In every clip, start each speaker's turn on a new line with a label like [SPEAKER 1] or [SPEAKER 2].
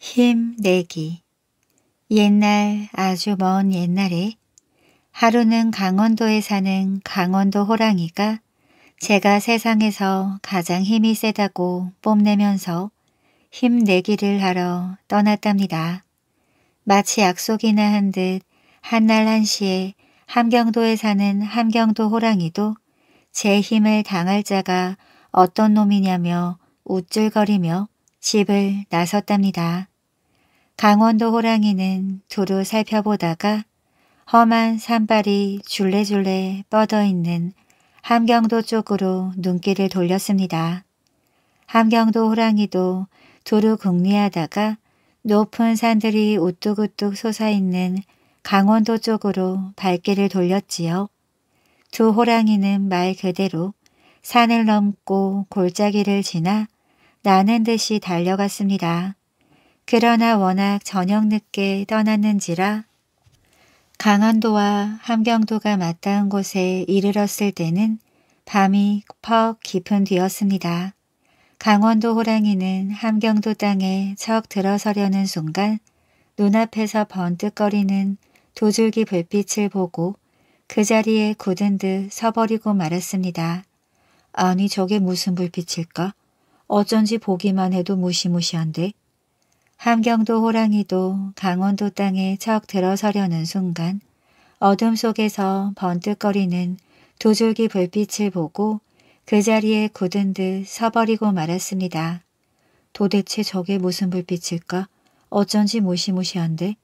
[SPEAKER 1] 힘내기. 옛날 아주 먼 옛날에 하루는 강원도에 사는 강원도 호랑이가 제가 세상에서 가장 힘이 세다고 뽐내면서 힘내기를 하러 떠났답니다. 마치 약속이나 한 듯 한날 한시에 함경도에 사는 함경도 호랑이도 제 힘을 당할 자가 어떤 놈이냐며 우쭐거리며 집을 나섰답니다. 강원도 호랑이는 두루 살펴보다가 험한 산발이 줄레줄레 뻗어있는 함경도 쪽으로 눈길을 돌렸습니다. 함경도 호랑이도 두루 궁리하다가 높은 산들이 우뚝우뚝 솟아있는 강원도 쪽으로 발길을 돌렸지요. 두 호랑이는 말 그대로 산을 넘고 골짜기를 지나 나는 듯이 달려갔습니다. 그러나 워낙 저녁 늦게 떠났는지라 강원도와 함경도가 맞닿은 곳에 이르렀을 때는 밤이 퍽 깊은 뒤였습니다. 강원도 호랑이는 함경도 땅에 척 들어서려는 순간 눈앞에서 번뜩거리는 두 줄기 불빛을 보고 그 자리에 굳은 듯 서버리고 말았습니다. 아니 저게 무슨 불빛일까? 어쩐지 보기만 해도 무시무시한데 함경도 호랑이도 강원도 땅에 척 들어서려는 순간 어둠 속에서 번뜩거리는 두 줄기 불빛을 보고 그 자리에 굳은 듯 서버리고 말았습니다. 도대체 저게 무슨 불빛일까? 어쩐지 무시무시한데?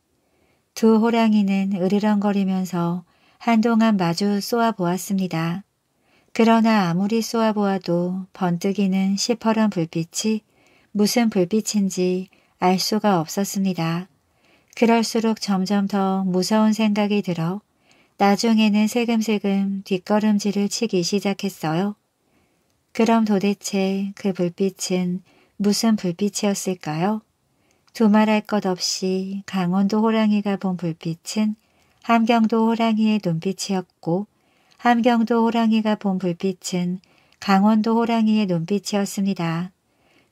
[SPEAKER 1] 두 호랑이는 으르렁거리면서 한동안 마주 쏘아보았습니다. 그러나 아무리 쏘아보아도 번뜩이는 시퍼런 불빛이 무슨 불빛인지 알 수가 없었습니다. 그럴수록 점점 더 무서운 생각이 들어 나중에는 세금세금 뒷걸음질을 치기 시작했어요. 그럼 도대체 그 불빛은 무슨 불빛이었을까요? 두말할 것 없이 강원도 호랑이가 본 불빛은 함경도 호랑이의 눈빛이었고 함경도 호랑이가 본 불빛은 강원도 호랑이의 눈빛이었습니다.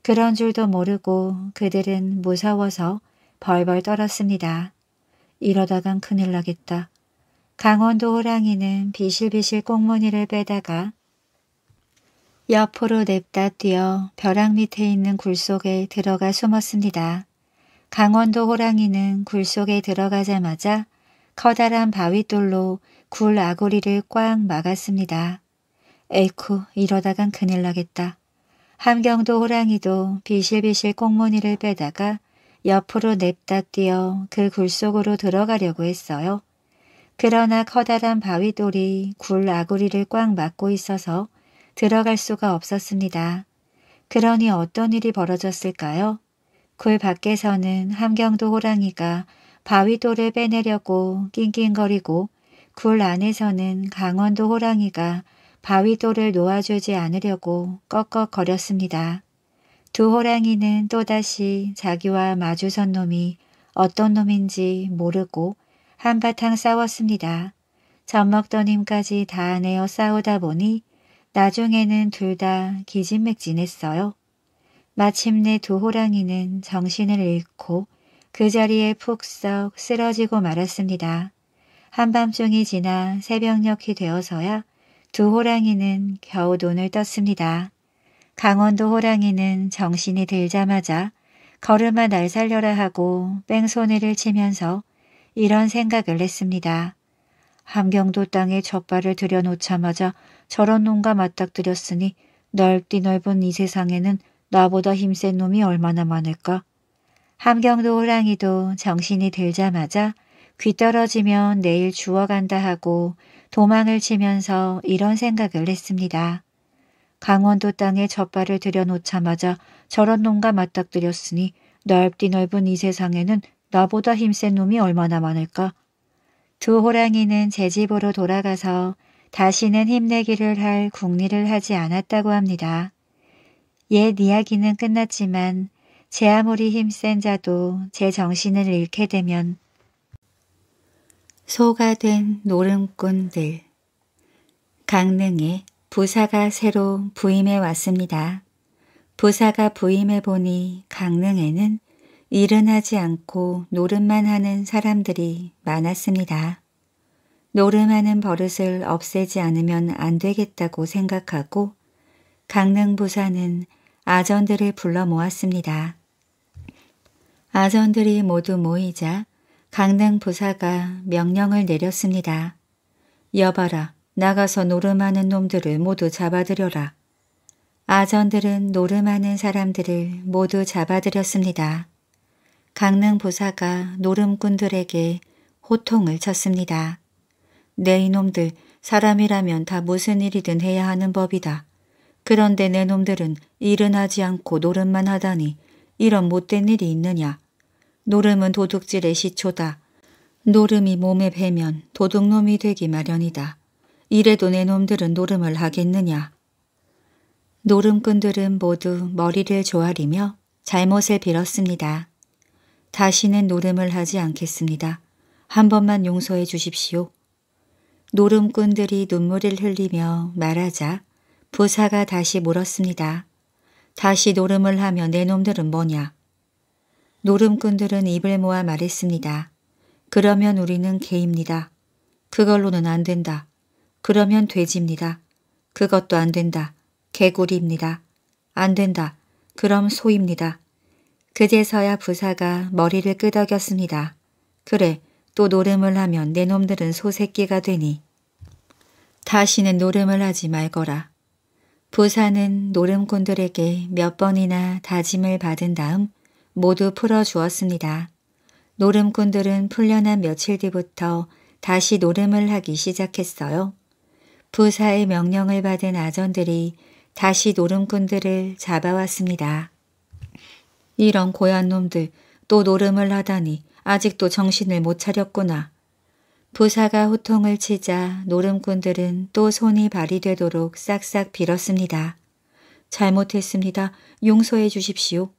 [SPEAKER 1] 그런 줄도 모르고 그들은 무서워서 벌벌 떨었습니다. 이러다간 큰일 나겠다. 강원도 호랑이는 비실비실 꽁무니를 빼다가 옆으로 냅다 뛰어 벼락 밑에 있는 굴 속에 들어가 숨었습니다. 강원도 호랑이는 굴 속에 들어가자마자 커다란 바위돌로 굴 아구리를 꽉 막았습니다. 에이쿠 이러다간 큰일 나겠다. 함경도 호랑이도 비실비실 꽁무니를 빼다가 옆으로 냅다 뛰어 그 굴 속으로 들어가려고 했어요. 그러나 커다란 바위돌이 굴 아구리를 꽉 막고 있어서 들어갈 수가 없었습니다. 그러니 어떤 일이 벌어졌을까요? 굴 밖에서는 함경도 호랑이가 바위돌을 빼내려고 낑낑거리고 굴 안에서는 강원도 호랑이가 바위돌을 놓아주지 않으려고 꺽꺽거렸습니다. 두 호랑이는 또다시 자기와 마주선 놈이 어떤 놈인지 모르고 한바탕 싸웠습니다. 젖먹던힘까지다 내어 싸우다 보니 나중에는 둘 다 기진맥진했어요. 마침내 두 호랑이는 정신을 잃고 그 자리에 푹썩 쓰러지고 말았습니다. 한밤중이 지나 새벽녘이 되어서야 두 호랑이는 겨우 돈을 떴습니다. 강원도 호랑이는 정신이 들자마자 걸음아 날 살려라 하고 뺑소니를 치면서 이런 생각을 했습니다. 함경도 땅에 젖발을 들여놓자마자 저런 놈과 맞닥뜨렸으니 넓디 넓은 이 세상에는 나보다 힘센 놈이 얼마나 많을까. 함경도 호랑이도 정신이 들자마자 귀 떨어지면 내일 주워간다 하고 도망을 치면서 이런 생각을 했습니다. 강원도 땅에 젖발을 들여놓자마자 저런 놈과 맞닥뜨렸으니 넓디 넓은 이 세상에는 나보다 힘센 놈이 얼마나 많을까. 두 호랑이는 제 집으로 돌아가서 다시는 힘내기를 할 궁리를 하지 않았다고 합니다. 옛 이야기는 끝났지만 제 아무리 힘센 자도 제 정신을 잃게 되면 소가 된 노름꾼들 강릉에 부사가 새로 부임해 왔습니다. 부사가 부임해 보니 강릉에는 일은 하지 않고 노름만 하는 사람들이 많았습니다. 노름하는 버릇을 없애지 않으면 안 되겠다고 생각하고 강릉 부사는 아전들을 불러 모았습니다. 아전들이 모두 모이자 강릉 부사가 명령을 내렸습니다. 여봐라, 나가서 노름하는 놈들을 모두 잡아들여라. 아전들은 노름하는 사람들을 모두 잡아들였습니다. 강릉 부사가 노름꾼들에게 호통을 쳤습니다. 내 이놈들 사람이라면 다 무슨 일이든 해야 하는 법이다. 그런데 내 놈들은 일은 하지 않고 노름만 하다니 이런 못된 일이 있느냐. 노름은 도둑질의 시초다. 노름이 몸에 배면 도둑놈이 되기 마련이다. 이래도 내 놈들은 노름을 하겠느냐. 노름꾼들은 모두 머리를 조아리며 잘못을 빌었습니다. 다시는 노름을 하지 않겠습니다. 한 번만 용서해 주십시오. 노름꾼들이 눈물을 흘리며 말하자 부사가 다시 물었습니다. 다시 노름을 하면 내 놈들은 뭐냐? 노름꾼들은 입을 모아 말했습니다. 그러면 우리는 개입니다. 그걸로는 안 된다. 그러면 돼지입니다. 그것도 안 된다. 개구리입니다. 안 된다. 그럼 소입니다. 그제서야 부사가 머리를 끄덕였습니다. 그래, 또 노름을 하면 내 놈들은 소새끼가 되니. 다시는 노름을 하지 말거라. 부사는 노름꾼들에게 몇 번이나 다짐을 받은 다음 모두 풀어주었습니다. 노름꾼들은 풀려난 며칠 뒤부터 다시 노름을 하기 시작했어요. 부사의 명령을 받은 아전들이 다시 노름꾼들을 잡아왔습니다. 이런 고얀 놈들 또 노름을 하다니 아직도 정신을 못 차렸구나. 부사가 호통을 치자 노름꾼들은 또 손이 발이 되도록 싹싹 빌었습니다. 잘못했습니다. 용서해 주십시오.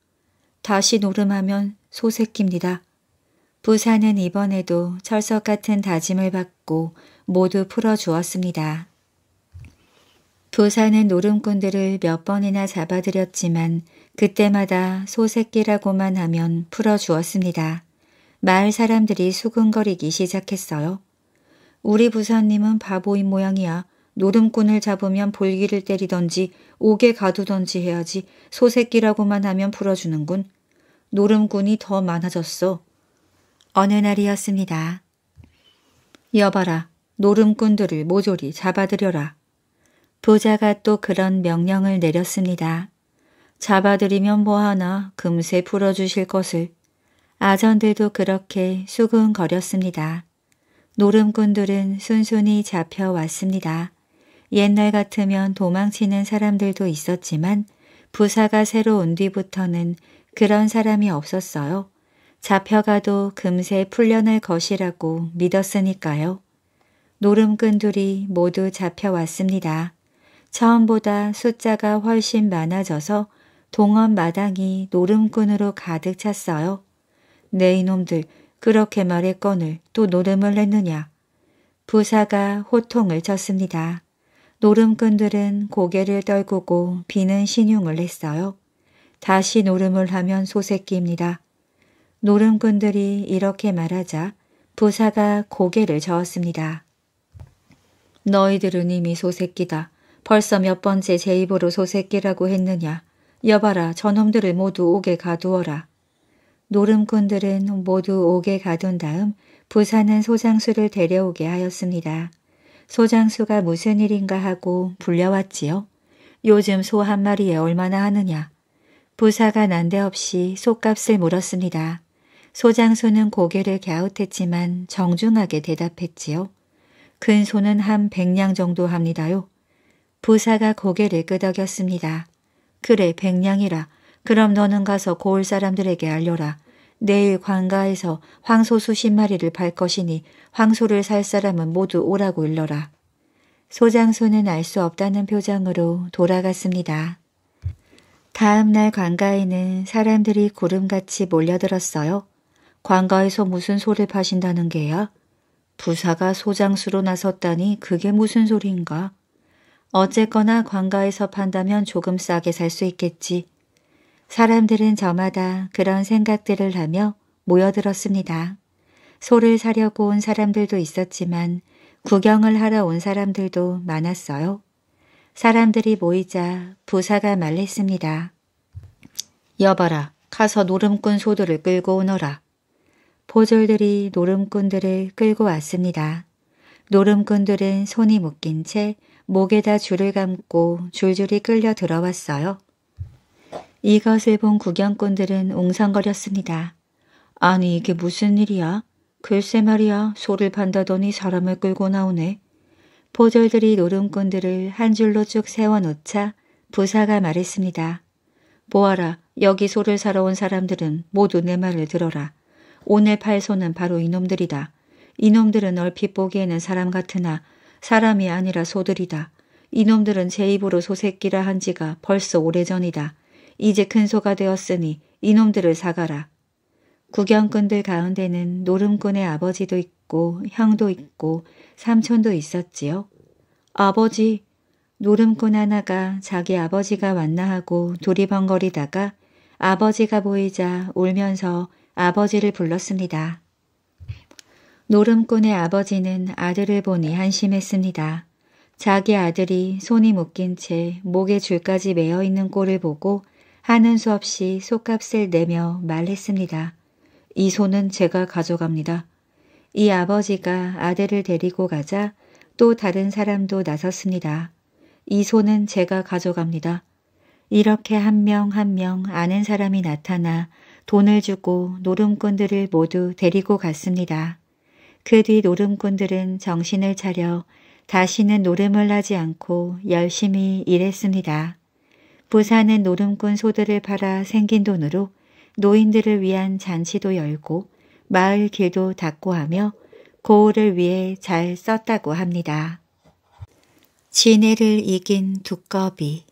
[SPEAKER 1] 다시 노름하면 소새끼입니다 부산은 이번에도 철석 같은 다짐을 받고 모두 풀어주었습니다. 부산은 노름꾼들을 몇 번이나 잡아들였지만 그때마다 소새끼라고만 하면 풀어주었습니다. 마을 사람들이 수근거리기 시작했어요. 우리 부산님은 바보인 모양이야. 노름꾼을 잡으면 볼기를 때리던지 옥에 가두던지 해야지 소새끼라고만 하면 풀어주는군. 노름꾼이 더 많아졌소. 어느 날이었습니다. 여봐라, 노름꾼들을 모조리 잡아들여라. 부자가 또 그런 명령을 내렸습니다. 잡아들이면 뭐하나 금세 풀어주실 것을. 아전들도 그렇게 수근거렸습니다. 노름꾼들은 순순히 잡혀왔습니다. 옛날 같으면 도망치는 사람들도 있었지만 부사가 새로 온 뒤부터는 그런 사람이 없었어요. 잡혀가도 금세 풀려날 것이라고 믿었으니까요. 노름꾼들이 모두 잡혀왔습니다. 처음보다 숫자가 훨씬 많아져서 동원 마당이 노름꾼으로 가득 찼어요. 네 이놈들 그렇게 말했건을 또 노름을 했느냐. 부사가 호통을 쳤습니다. 노름꾼들은 고개를 떨구고 비는 신용을 했어요. 다시 노름을 하면 소새끼입니다. 노름꾼들이 이렇게 말하자 부사가 고개를 저었습니다. 너희들은 이미 소새끼다. 벌써 몇 번째 제 입으로 소새끼라고 했느냐. 여봐라 저놈들을 모두 옥에 가두어라. 노름꾼들은 모두 옥에 가둔 다음 부사는 소장수를 데려오게 하였습니다. 소장수가 무슨 일인가 하고 불려왔지요. 요즘 소 한 마리에 얼마나 하느냐. 부사가 난데없이 속값을 물었습니다. 소장소는 고개를 갸웃했지만 정중하게 대답했지요. 큰소는 한 백냥 정도 합니다요. 부사가 고개를 끄덕였습니다. 그래 백냥이라. 그럼 너는 가서 고을 사람들에게 알려라. 내일 관가에서 황소 수십 마리를 팔 것이니 황소를 살 사람은 모두 오라고 일러라. 소장소는 알 수 없다는 표정으로 돌아갔습니다. 다음날 관가에는 사람들이 구름같이 몰려들었어요. 관가에서 무슨 소를 파신다는 게야? 부사가 소장수로 나섰다니 그게 무슨 소리인가? 어쨌거나 관가에서 판다면 조금 싸게 살 수 있겠지. 사람들은 저마다 그런 생각들을 하며 모여들었습니다. 소를 사려고 온 사람들도 있었지만 구경을 하러 온 사람들도 많았어요. 사람들이 모이자 부사가 말했습니다. 여봐라, 가서 노름꾼 소들을 끌고 오너라. 보졸들이 노름꾼들을 끌고 왔습니다. 노름꾼들은 손이 묶인 채 목에다 줄을 감고 줄줄이 끌려 들어왔어요. 이것을 본 구경꾼들은 웅성거렸습니다. 아니 이게 무슨 일이야? 글쎄 말이야 소를 판다더니 사람을 끌고 나오네. 보졸들이 노름꾼들을 한 줄로 쭉 세워놓자 부사가 말했습니다. 보아라, 여기 소를 사러 온 사람들은 모두 내 말을 들어라. 오늘 팔소는 바로 이놈들이다. 이놈들은 얼핏 보기에는 사람 같으나 사람이 아니라 소들이다. 이놈들은 제 입으로 소새끼라 한 지가 벌써 오래전이다. 이제 큰 소가 되었으니 이놈들을 사가라. 구경꾼들 가운데는 노름꾼의 아버지도 있고 형도 있고 삼촌도 있었지요. 아버지, 노름꾼 하나가 자기 아버지가 왔나 하고 도리번거리다가 아버지가 보이자 울면서 아버지를 불렀습니다. 노름꾼의 아버지는 아들을 보니 한심했습니다. 자기 아들이 손이 묶인 채 목에 줄까지 매어 있는 꼴을 보고 하는 수 없이 속값을 내며 말했습니다. 이 손은 제가 가져갑니다. 이 아버지가 아들을 데리고 가자 또 다른 사람도 나섰습니다. 이 소는 제가 가져갑니다. 이렇게 한 명 한 명 아는 사람이 나타나 돈을 주고 노름꾼들을 모두 데리고 갔습니다. 그 뒤 노름꾼들은 정신을 차려 다시는 노름을 하지 않고 열심히 일했습니다. 부산은 노름꾼 소들을 팔아 생긴 돈으로 노인들을 위한 잔치도 열고 마을 길도 닦고 하며 고을을 위해 잘 썼다고 합니다. 지네를 이긴 두꺼비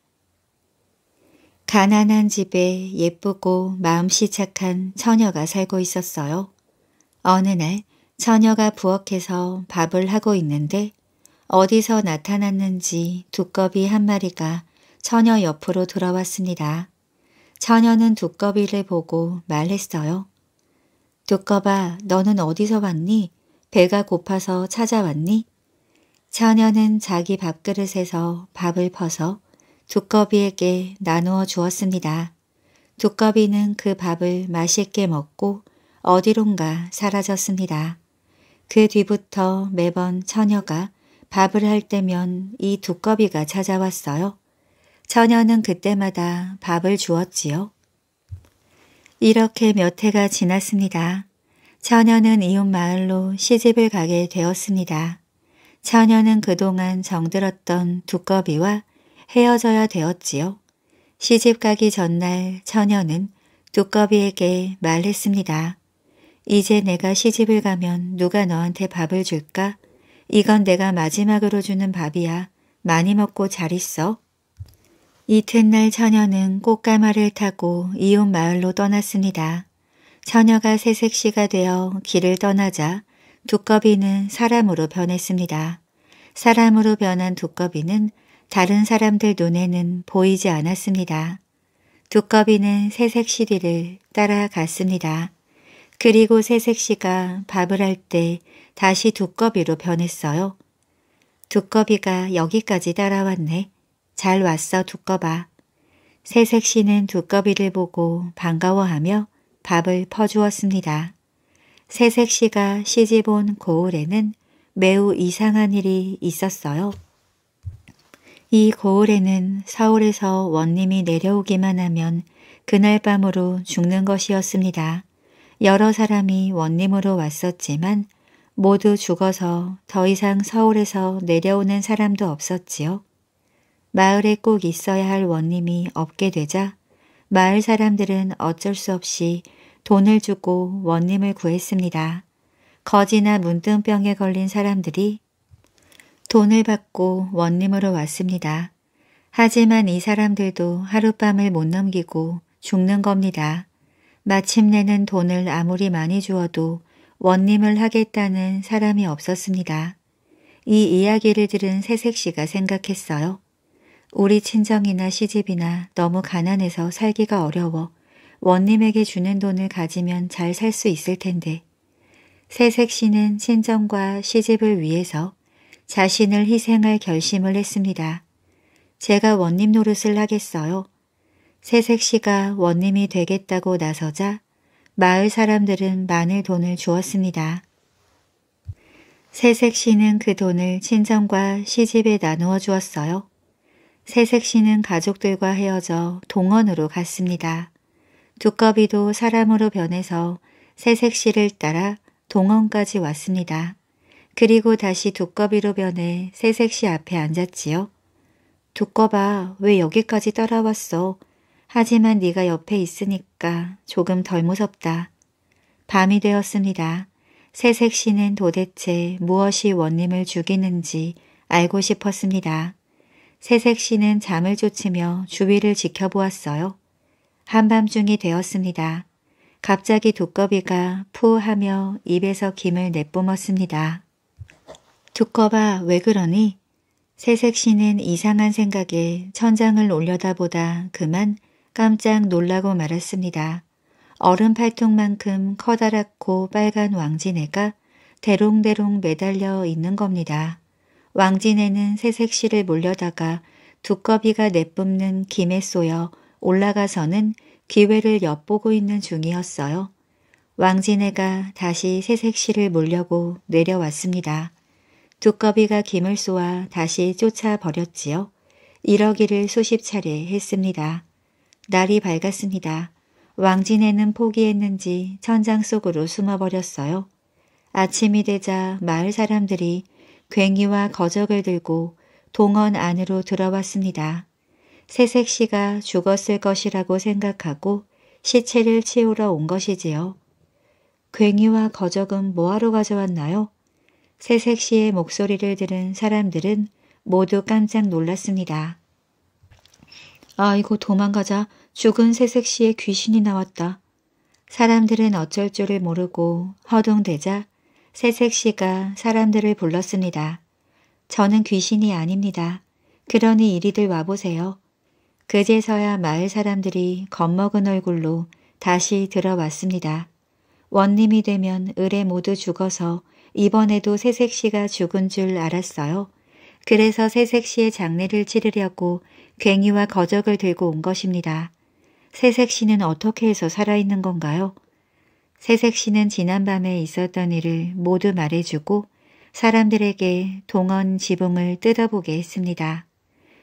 [SPEAKER 1] 가난한 집에 예쁘고 마음씨 착한 처녀가 살고 있었어요. 어느 날 처녀가 부엌에서 밥을 하고 있는데 어디서 나타났는지 두꺼비 한 마리가 처녀 옆으로 돌아왔습니다. 처녀는 두꺼비를 보고 말했어요. 두꺼봐 너는 어디서 왔니? 배가 고파서 찾아왔니? 처녀는 자기 밥그릇에서 밥을 퍼서 두꺼비에게 나누어 주었습니다. 두꺼비는 그 밥을 맛있게 먹고 어디론가 사라졌습니다. 그 뒤부터 매번 처녀가 밥을 할 때면 이 두꺼비가 찾아왔어요. 처녀는 그때마다 밥을 주었지요. 이렇게 몇 해가 지났습니다. 처녀는 이웃 마을로 시집을 가게 되었습니다. 처녀는 그동안 정들었던 두꺼비와 헤어져야 되었지요. 시집 가기 전날 처녀는 두꺼비에게 말했습니다. 이제 내가 시집을 가면 누가 너한테 밥을 줄까? 이건 내가 마지막으로 주는 밥이야. 많이 먹고 잘 있어. 이튿날 처녀는 꽃가마를 타고 이웃 마을로 떠났습니다. 처녀가 새색시가 되어 길을 떠나자 두꺼비는 사람으로 변했습니다. 사람으로 변한 두꺼비는 다른 사람들 눈에는 보이지 않았습니다. 두꺼비는 새색시리를 따라갔습니다. 그리고 새색시가 밥을 할 때 다시 두꺼비로 변했어요. 두꺼비가 여기까지 따라왔네. 잘 왔어 두꺼봐. 새색 씨는 두꺼비를 보고 반가워하며 밥을 퍼주었습니다. 새색 씨가 시집 온 고을에는 매우 이상한 일이 있었어요. 이 고을에는 서울에서 원님이 내려오기만 하면 그날 밤으로 죽는 것이었습니다. 여러 사람이 원님으로 왔었지만 모두 죽어서 더 이상 서울에서 내려오는 사람도 없었지요. 마을에 꼭 있어야 할 원님이 없게 되자 마을 사람들은 어쩔 수 없이 돈을 주고 원님을 구했습니다. 거지나 문둥병에 걸린 사람들이 돈을 받고 원님으로 왔습니다. 하지만 이 사람들도 하룻밤을 못 넘기고 죽는 겁니다. 마침내는 돈을 아무리 많이 주어도 원님을 하겠다는 사람이 없었습니다. 이 이야기를 들은 새색씨가 생각했어요. 우리 친정이나 시집이나 너무 가난해서 살기가 어려워 원님에게 주는 돈을 가지면 잘 살 수 있을 텐데 새색 씨는 친정과 시집을 위해서 자신을 희생할 결심을 했습니다. 제가 원님 노릇을 하겠어요. 새색 씨가 원님이 되겠다고 나서자 마을 사람들은 많은 돈을 주었습니다. 새색 씨는 그 돈을 친정과 시집에 나누어 주었어요. 새색 씨는 가족들과 헤어져 동원으로 갔습니다. 두꺼비도 사람으로 변해서 새색 씨를 따라 동원까지 왔습니다. 그리고 다시 두꺼비로 변해 새색 씨 앞에 앉았지요. 두꺼봐 왜 여기까지 따라왔어. 하지만 네가 옆에 있으니까 조금 덜 무섭다. 밤이 되었습니다. 새색 씨는 도대체 무엇이 원님을 죽이는지 알고 싶었습니다. 새색 씨는 잠을 쫓으며 주위를 지켜보았어요. 한밤중이 되었습니다. 갑자기 두꺼비가 푸 하며 입에서 김을 내뿜었습니다. 두꺼바왜 그러니? 새색 씨는 이상한 생각에 천장을 올려다보다 그만 깜짝 놀라고 말았습니다. 얼음 팔뚝만큼 커다랗고 빨간 왕지네가 대롱대롱 매달려 있는 겁니다. 왕진에는 새색시를 몰려다가 두꺼비가 내뿜는 김에 쏘여 올라가서는 기회를 엿보고 있는 중이었어요. 왕진애가 다시 새색시를 몰려고 내려왔습니다. 두꺼비가 김을 쏘아 다시 쫓아버렸지요. 이러기를 수십 차례 했습니다. 날이 밝았습니다. 왕진애는 포기했는지 천장 속으로 숨어버렸어요. 아침이 되자 마을 사람들이 괭이와 거적을 들고 동원 안으로 들어왔습니다. 새색 씨가 죽었을 것이라고 생각하고 시체를 치우러 온 것이지요. 괭이와 거적은 뭐하러 가져왔나요? 새색 씨의 목소리를 들은 사람들은 모두 깜짝 놀랐습니다. 아이고 도망가자 죽은 새색 씨의 귀신이 나왔다. 사람들은 어쩔 줄을 모르고 허둥대자 새색 씨가 사람들을 불렀습니다. 저는 귀신이 아닙니다. 그러니 이리들 와보세요. 그제서야 마을 사람들이 겁먹은 얼굴로 다시 들어왔습니다. 원님이 되면 을에 모두 죽어서 이번에도 새색씨가 죽은 줄 알았어요. 그래서 새색씨의 장례를 치르려고 괭이와 거적을 들고 온 것입니다. 새색씨는 어떻게 해서 살아있는 건가요? 세색 씨는 지난밤에 있었던 일을 모두 말해주고 사람들에게 동원 지붕을 뜯어보게 했습니다.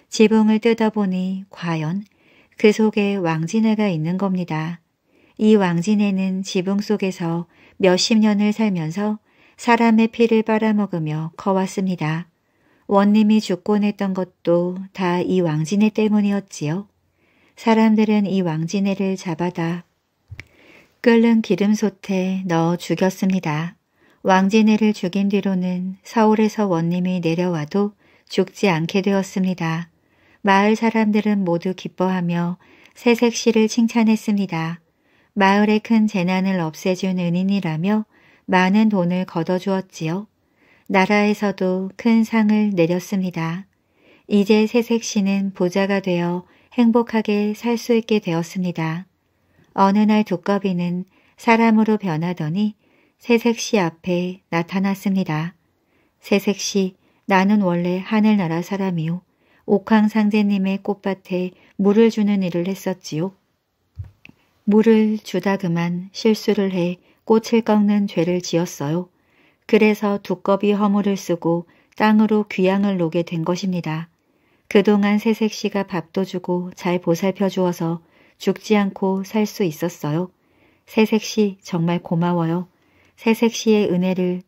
[SPEAKER 1] 지붕을 뜯어보니 과연 그 속에 왕진애가 있는 겁니다. 이 왕진애는 지붕 속에서 몇십 년을 살면서 사람의 피를 빨아먹으며 커왔습니다. 원님이 죽곤 했던 것도 다 이 왕진애 때문이었지요. 사람들은 이 왕진애를 잡아다 끓는 기름솥에 넣어 죽였습니다. 왕진애를 죽인 뒤로는 서울에서 원님이 내려와도 죽지 않게 되었습니다. 마을 사람들은 모두 기뻐하며 새색시를 칭찬했습니다. 마을의 큰 재난을 없애준 은인이라며 많은 돈을 걷어주었지요 나라에서도 큰 상을 내렸습니다. 이제 새색시는 부자가 되어 행복하게 살 수 있게 되었습니다. 어느 날 두꺼비는 사람으로 변하더니 새색시 앞에 나타났습니다. 새색시 나는 원래 하늘나라 사람이요. 옥황 상제님의 꽃밭에 물을 주는 일을 했었지요. 물을 주다 그만 실수를 해 꽃을 꺾는 죄를 지었어요. 그래서 두꺼비 허물을 쓰고 땅으로 귀양을 놓게 된 것입니다. 그동안 새색시가 밥도 주고 잘 보살펴 주어서 죽지 않고 살 수 있었어요. 새색시 정말 고마워요. 새색시의 은혜를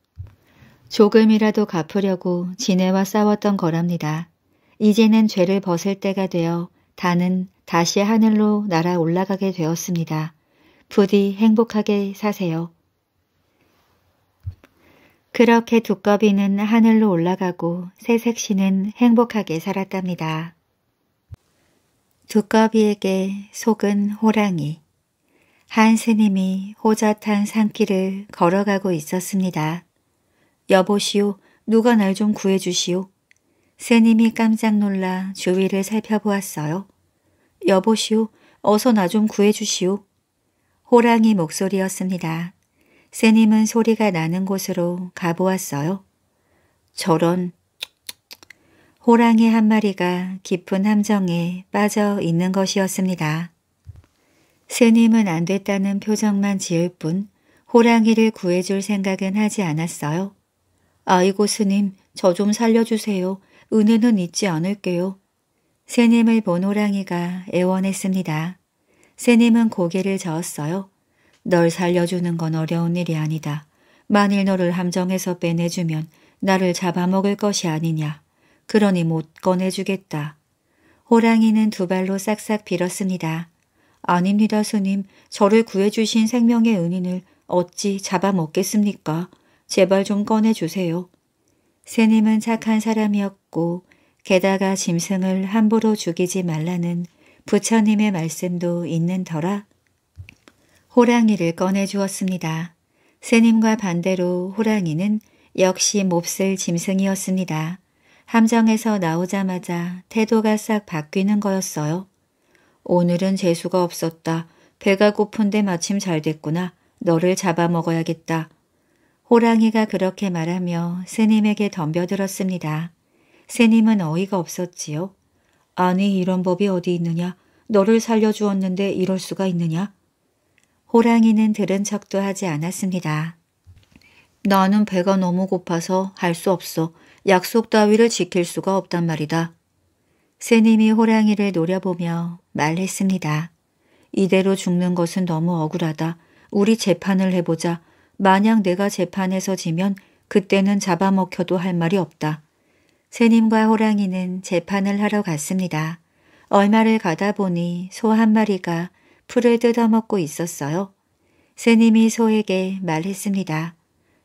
[SPEAKER 1] 조금이라도 갚으려고 지네와 싸웠던 거랍니다. 이제는 죄를 벗을 때가 되어 다는 다시 하늘로 날아 올라가게 되었습니다. 부디 행복하게 사세요. 그렇게 두꺼비는 하늘로 올라가고 새색시는 행복하게 살았답니다. 두꺼비에게 속은 호랑이, 한 스님이 호젓한 산길을 걸어가고 있었습니다. 여보시오, 누가 날 좀 구해주시오. 스님이 깜짝 놀라 주위를 살펴보았어요. 여보시오, 어서 나 좀 구해주시오. 호랑이 목소리였습니다. 스님은 소리가 나는 곳으로 가보았어요. 저런 호랑이 한 마리가 깊은 함정에 빠져 있는 것이었습니다. 스님은 안 됐다는 표정만 지을 뿐 호랑이를 구해줄 생각은 하지 않았어요. 아이고 스님, 저 좀 살려주세요. 은혜는 잊지 않을게요. 스님을 본 호랑이가 애원했습니다. 스님은 고개를 저었어요. 널 살려주는 건 어려운 일이 아니다. 만일 너를 함정에서 빼내주면 나를 잡아먹을 것이 아니냐. 그러니 못 꺼내주겠다. 호랑이는 두 발로 싹싹 빌었습니다. 아닙니다, 스님. 저를 구해주신 생명의 은인을 어찌 잡아먹겠습니까? 제발 좀 꺼내주세요. 스님은 착한 사람이었고 게다가 짐승을 함부로 죽이지 말라는 부처님의 말씀도 있는 터라 호랑이를 꺼내주었습니다. 스님과 반대로 호랑이는 역시 몹쓸 짐승이었습니다. 함정에서 나오자마자 태도가 싹 바뀌는 거였어요. 오늘은 재수가 없었다. 배가 고픈데 마침 잘 됐구나. 너를 잡아먹어야겠다. 호랑이가 그렇게 말하며 스님에게 덤벼들었습니다. 스님은 어이가 없었지요. 아니 이런 법이 어디 있느냐. 너를 살려주었는데 이럴 수가 있느냐. 호랑이는 들은 척도 하지 않았습니다. 나는 배가 너무 고파서 할 수 없어. 약속 따위를 지킬 수가 없단 말이다. 새님이 호랑이를 노려보며 말했습니다. 이대로 죽는 것은 너무 억울하다. 우리 재판을 해보자. 만약 내가 재판에서 지면 그때는 잡아먹혀도 할 말이 없다. 새님과 호랑이는 재판을 하러 갔습니다. 얼마를 가다 보니 소 한 마리가 풀을 뜯어먹고 있었어요. 새님이 소에게 말했습니다.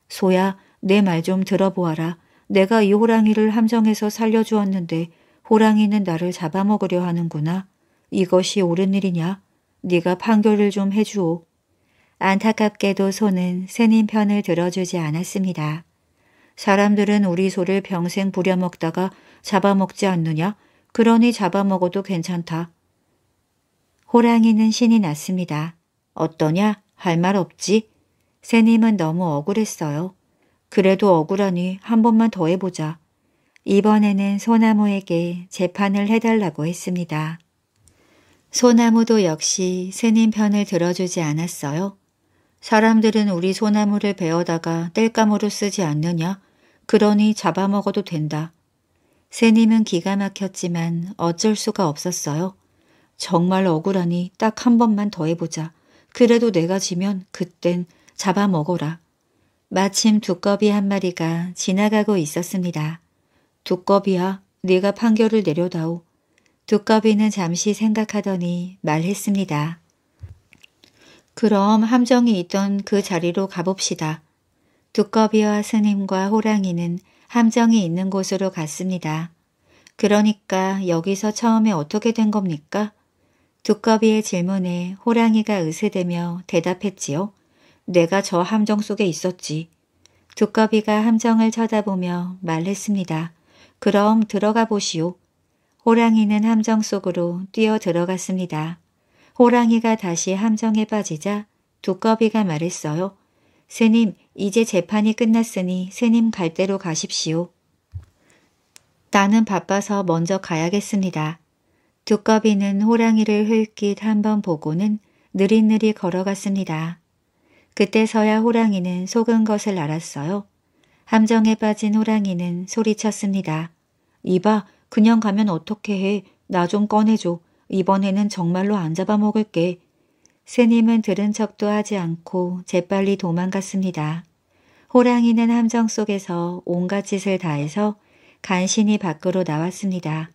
[SPEAKER 1] 소야, 내 말 좀 들어보아라. 내가 이 호랑이를 함정에서 살려주었는데 호랑이는 나를 잡아먹으려 하는구나. 이것이 옳은 일이냐? 네가 판결을 좀 해주오. 안타깝게도 소는 새님 편을 들어주지 않았습니다. 사람들은 우리 소를 평생 부려먹다가 잡아먹지 않느냐? 그러니 잡아먹어도 괜찮다. 호랑이는 신이 났습니다. 어떠냐? 할 말 없지? 새님은 너무 억울했어요. 그래도 억울하니 한 번만 더 해보자. 이번에는 소나무에게 재판을 해달라고 했습니다. 소나무도 역시 스님 편을 들어주지 않았어요. 사람들은 우리 소나무를 베어다가 땔감으로 쓰지 않느냐? 그러니 잡아먹어도 된다. 스님은 기가 막혔지만 어쩔 수가 없었어요. 정말 억울하니 딱 한 번만 더 해보자. 그래도 내가 지면 그땐 잡아먹어라. 마침 두꺼비 한 마리가 지나가고 있었습니다. 두꺼비야, 네가 판결을 내려다오. 두꺼비는 잠시 생각하더니 말했습니다. 그럼 함정이 있던 그 자리로 가봅시다. 두꺼비와 스님과 호랑이는 함정이 있는 곳으로 갔습니다. 그러니까 여기서 처음에 어떻게 된 겁니까? 두꺼비의 질문에 호랑이가 으스대며 대답했지요. 내가저 함정 속에 있었지. 두꺼비가 함정을 쳐다보며 말했습니다. 그럼 들어가 보시오. 호랑이는 함정 속으로 뛰어 들어갔습니다. 호랑이가 다시 함정에 빠지자 두꺼비가 말했어요. 스님, 이제 재판이 끝났으니 스님 갈 대로 가십시오. 나는 바빠서 먼저 가야겠습니다. 두꺼비는 호랑이를 흘낏 한번 보고는 느릿느릿 걸어갔습니다. 그때서야 호랑이는 속은 것을 알았어요. 함정에 빠진 호랑이는 소리쳤습니다. 이봐, 그냥 가면 어떻게 해. 나 좀 꺼내줘. 이번에는 정말로 안 잡아먹을게. 스님은 들은 척도 하지 않고 재빨리 도망갔습니다. 호랑이는 함정 속에서 온갖 짓을 다해서 간신히 밖으로 나왔습니다.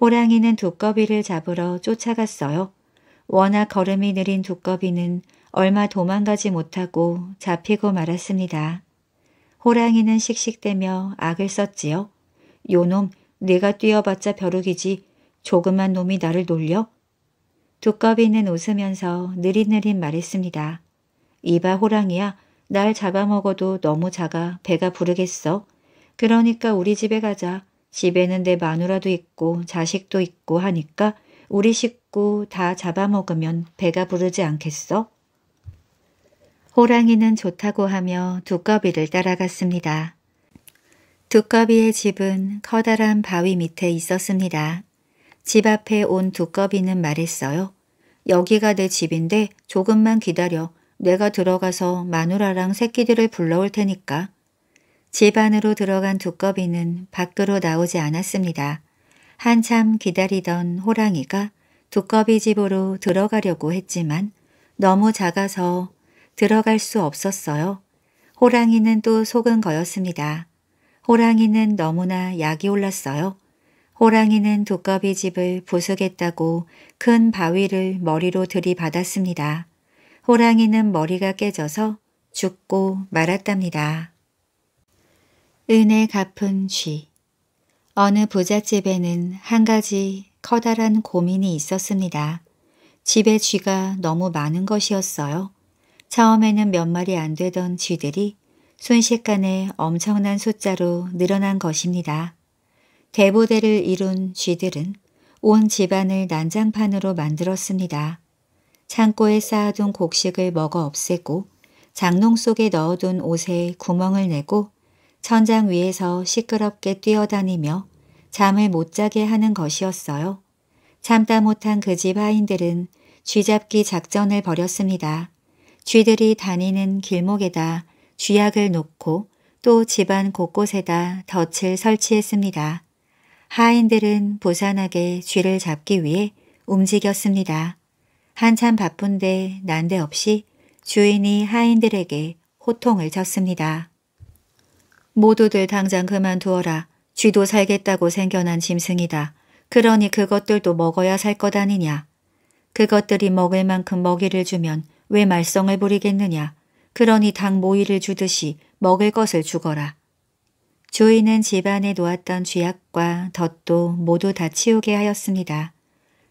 [SPEAKER 1] 호랑이는 두꺼비를 잡으러 쫓아갔어요. 워낙 걸음이 느린 두꺼비는 얼마 도망가지 못하고 잡히고 말았습니다. 호랑이는 씩씩대며 악을 썼지요. 요놈 네가 뛰어봤자 벼룩이지 조그만 놈이 나를 놀려? 두꺼비는 웃으면서 느릿느릿 말했습니다. 이봐 호랑이야 날 잡아먹어도 너무 작아 배가 부르겠어. 그러니까 우리 집에 가자. 집에는 내 마누라도 있고 자식도 있고 하니까 우리 식구 다 잡아먹으면 배가 부르지 않겠어? 호랑이는 좋다고 하며 두꺼비를 따라갔습니다. 두꺼비의 집은 커다란 바위 밑에 있었습니다. 집 앞에 온 두꺼비는 말했어요. 여기가 내 집인데 조금만 기다려. 내가 들어가서 마누라랑 새끼들을 불러올 테니까. 집 안으로 들어간 두꺼비는 밖으로 나오지 않았습니다. 한참 기다리던 호랑이가 두꺼비 집으로 들어가려고 했지만 너무 작아서 들어갈 수 없었어요. 호랑이는 또 속은 거였습니다. 호랑이는 너무나 약이 올랐어요. 호랑이는 두꺼비 집을 부수겠다고 큰 바위를 머리로 들이받았습니다. 호랑이는 머리가 깨져서 죽고 말았답니다. 은혜 갚은 쥐 어느 부잣집에는 한 가지 커다란 고민이 있었습니다. 집에 쥐가 너무 많은 것이었어요. 처음에는 몇 마리 안 되던 쥐들이 순식간에 엄청난 숫자로 늘어난 것입니다. 대보대를 이룬 쥐들은 온 집안을 난장판으로 만들었습니다. 창고에 쌓아둔 곡식을 먹어 없애고 장롱 속에 넣어둔 옷에 구멍을 내고 천장 위에서 시끄럽게 뛰어다니며 잠을 못 자게 하는 것이었어요. 참다 못한 그 집 하인들은 쥐잡기 작전을 벌였습니다. 쥐들이 다니는 길목에다 쥐약을 놓고 또 집안 곳곳에다 덫을 설치했습니다. 하인들은 부산하게 쥐를 잡기 위해 움직였습니다. 한참 바쁜데 난데없이 주인이 하인들에게 호통을 쳤습니다. 모두들 당장 그만두어라. 쥐도 살겠다고 생겨난 짐승이다. 그러니 그것들도 먹어야 살 것 아니냐. 그것들이 먹을 만큼 먹이를 주면 왜 말썽을 부리겠느냐. 그러니 닭 모이를 주듯이 먹을 것을 주거라. 조이는 집안에 놓았던 쥐약과 덫도 모두 다 치우게 하였습니다.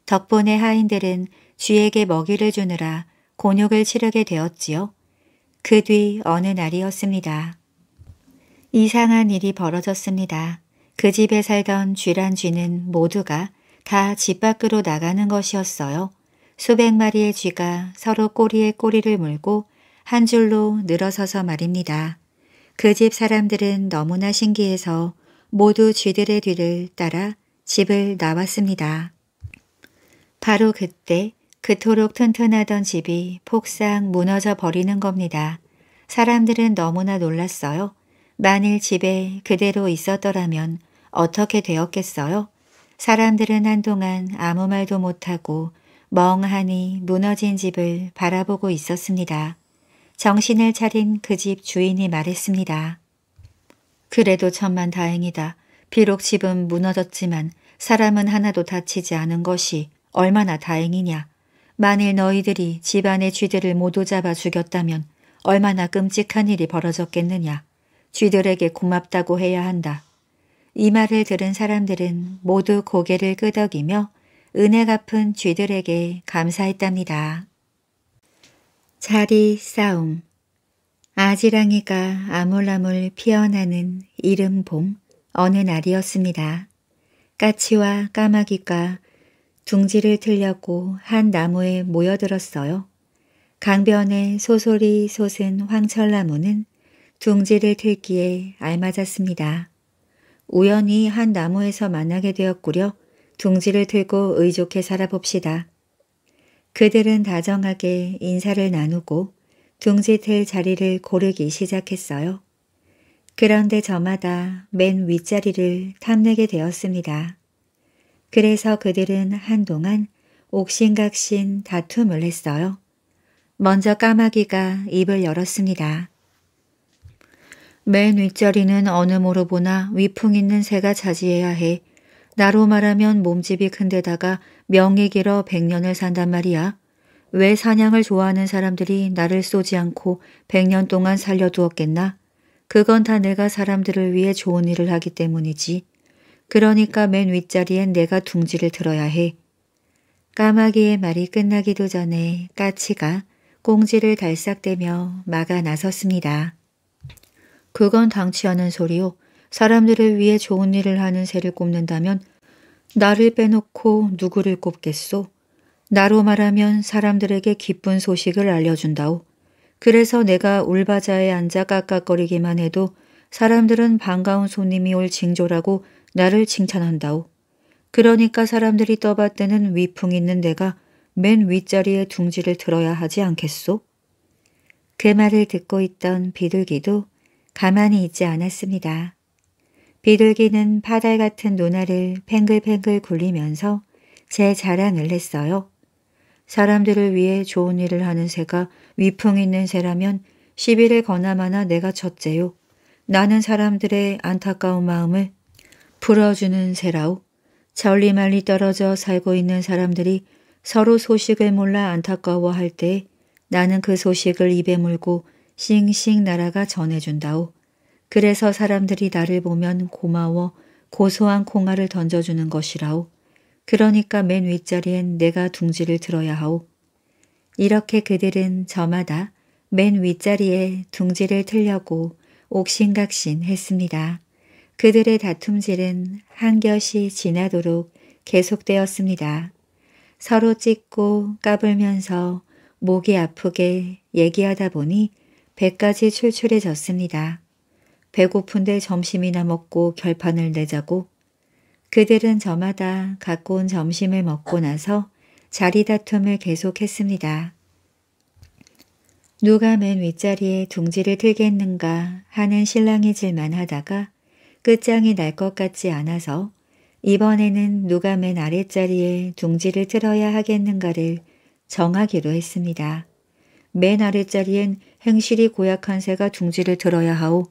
[SPEAKER 1] 덕분에 하인들은 쥐에게 먹이를 주느라 곤욕을 치르게 되었지요. 그 뒤 어느 날이었습니다. 이상한 일이 벌어졌습니다. 그 집에 살던 쥐란 쥐는 모두가 다 집 밖으로 나가는 것이었어요. 수백 마리의 쥐가 서로 꼬리에 꼬리를 물고 한 줄로 늘어서서 말입니다. 그 집 사람들은 너무나 신기해서 모두 쥐들의 뒤를 따라 집을 나왔습니다. 바로 그때 그토록 튼튼하던 집이 폭삭 무너져 버리는 겁니다. 사람들은 너무나 놀랐어요. 만일 집에 그대로 있었더라면 어떻게 되었겠어요? 사람들은 한동안 아무 말도 못하고 멍하니 무너진 집을 바라보고 있었습니다. 정신을 차린 그 집 주인이 말했습니다. 그래도 천만 다행이다. 비록 집은 무너졌지만 사람은 하나도 다치지 않은 것이 얼마나 다행이냐. 만일 너희들이 집안의 쥐들을 모두 잡아 죽였다면 얼마나 끔찍한 일이 벌어졌겠느냐. 쥐들에게 고맙다고 해야 한다. 이 말을 들은 사람들은 모두 고개를 끄덕이며 은혜 갚은 쥐들에게 감사했답니다. 자리 싸움 아지랑이가 아물아물 피어나는 이름봄 어느 날이었습니다. 까치와 까마귀가 둥지를 틀려고 한 나무에 모여들었어요. 강변에 소소리 솟은 황철나무는 둥지를 틀기에 알맞았습니다. 우연히 한 나무에서 만나게 되었구려 둥지를 들고 의족해 살아봅시다. 그들은 다정하게 인사를 나누고 둥지 틀 자리를 고르기 시작했어요. 그런데 저마다 맨 윗자리를 탐내게 되었습니다. 그래서 그들은 한동안 옥신각신 다툼을 했어요. 먼저 까마귀가 입을 열었습니다. 맨 윗자리는 어느 모로 보나 위풍 있는 새가 차지해야 해. 나로 말하면 몸집이 큰데다가 명이 길어 백년을 산단 말이야. 왜 사냥을 좋아하는 사람들이 나를 쏘지 않고 백년 동안 살려두었겠나? 그건 다 내가 사람들을 위해 좋은 일을 하기 때문이지. 그러니까 맨 윗자리엔 내가 둥지를 들어야 해. 까마귀의 말이 끝나기도 전에 까치가 꽁지를 달싹대며 막아 나섰습니다. 그건 당치 않은 소리요. 사람들을 위해 좋은 일을 하는 새를 꼽는다면 나를 빼놓고 누구를 꼽겠소? 나로 말하면 사람들에게 기쁜 소식을 알려준다오. 그래서 내가 울바자에 앉아 깍깍거리기만 해도 사람들은 반가운 손님이 올 징조라고 나를 칭찬한다오. 그러니까 사람들이 떠받드는 위풍 있는 내가 맨 윗자리에 둥지를 들어야 하지 않겠소? 그 말을 듣고 있던 비둘기도 가만히 있지 않았습니다. 비둘기는 바달 같은 노나를 팽글팽글 굴리면서 제 자랑을 했어요. 사람들을 위해 좋은 일을 하는 새가 위풍 있는 새라면 시비를 거나마나 내가 첫째요. 나는 사람들의 안타까운 마음을 풀어주는 새라우. 절리말리 떨어져 살고 있는 사람들이 서로 소식을 몰라 안타까워할 때 나는 그 소식을 입에 물고 싱싱 나라가 전해준다오. 그래서 사람들이 나를 보면 고마워 고소한 콩알을 던져주는 것이라오. 그러니까 맨 윗자리엔 내가 둥지를 들어야 하오. 이렇게 그들은 저마다 맨 윗자리에 둥지를 틀려고 옥신각신 했습니다. 그들의 다툼질은 한결시 지나도록 계속되었습니다. 서로 찢고 까불면서 목이 아프게 얘기하다 보니 배까지 출출해졌습니다. 배고픈데 점심이나 먹고 결판을 내자고 그들은 저마다 갖고 온 점심을 먹고 나서 자리 다툼을 계속했습니다. 누가 맨 윗자리에 둥지를 틀겠는가 하는 실랑이질만 하다가 끝장이 날 것 같지 않아서 이번에는 누가 맨 아랫자리에 둥지를 틀어야 하겠는가를 정하기로 했습니다. 맨 아랫자리엔 행실이 고약한 새가 둥지를 틀어야 하오.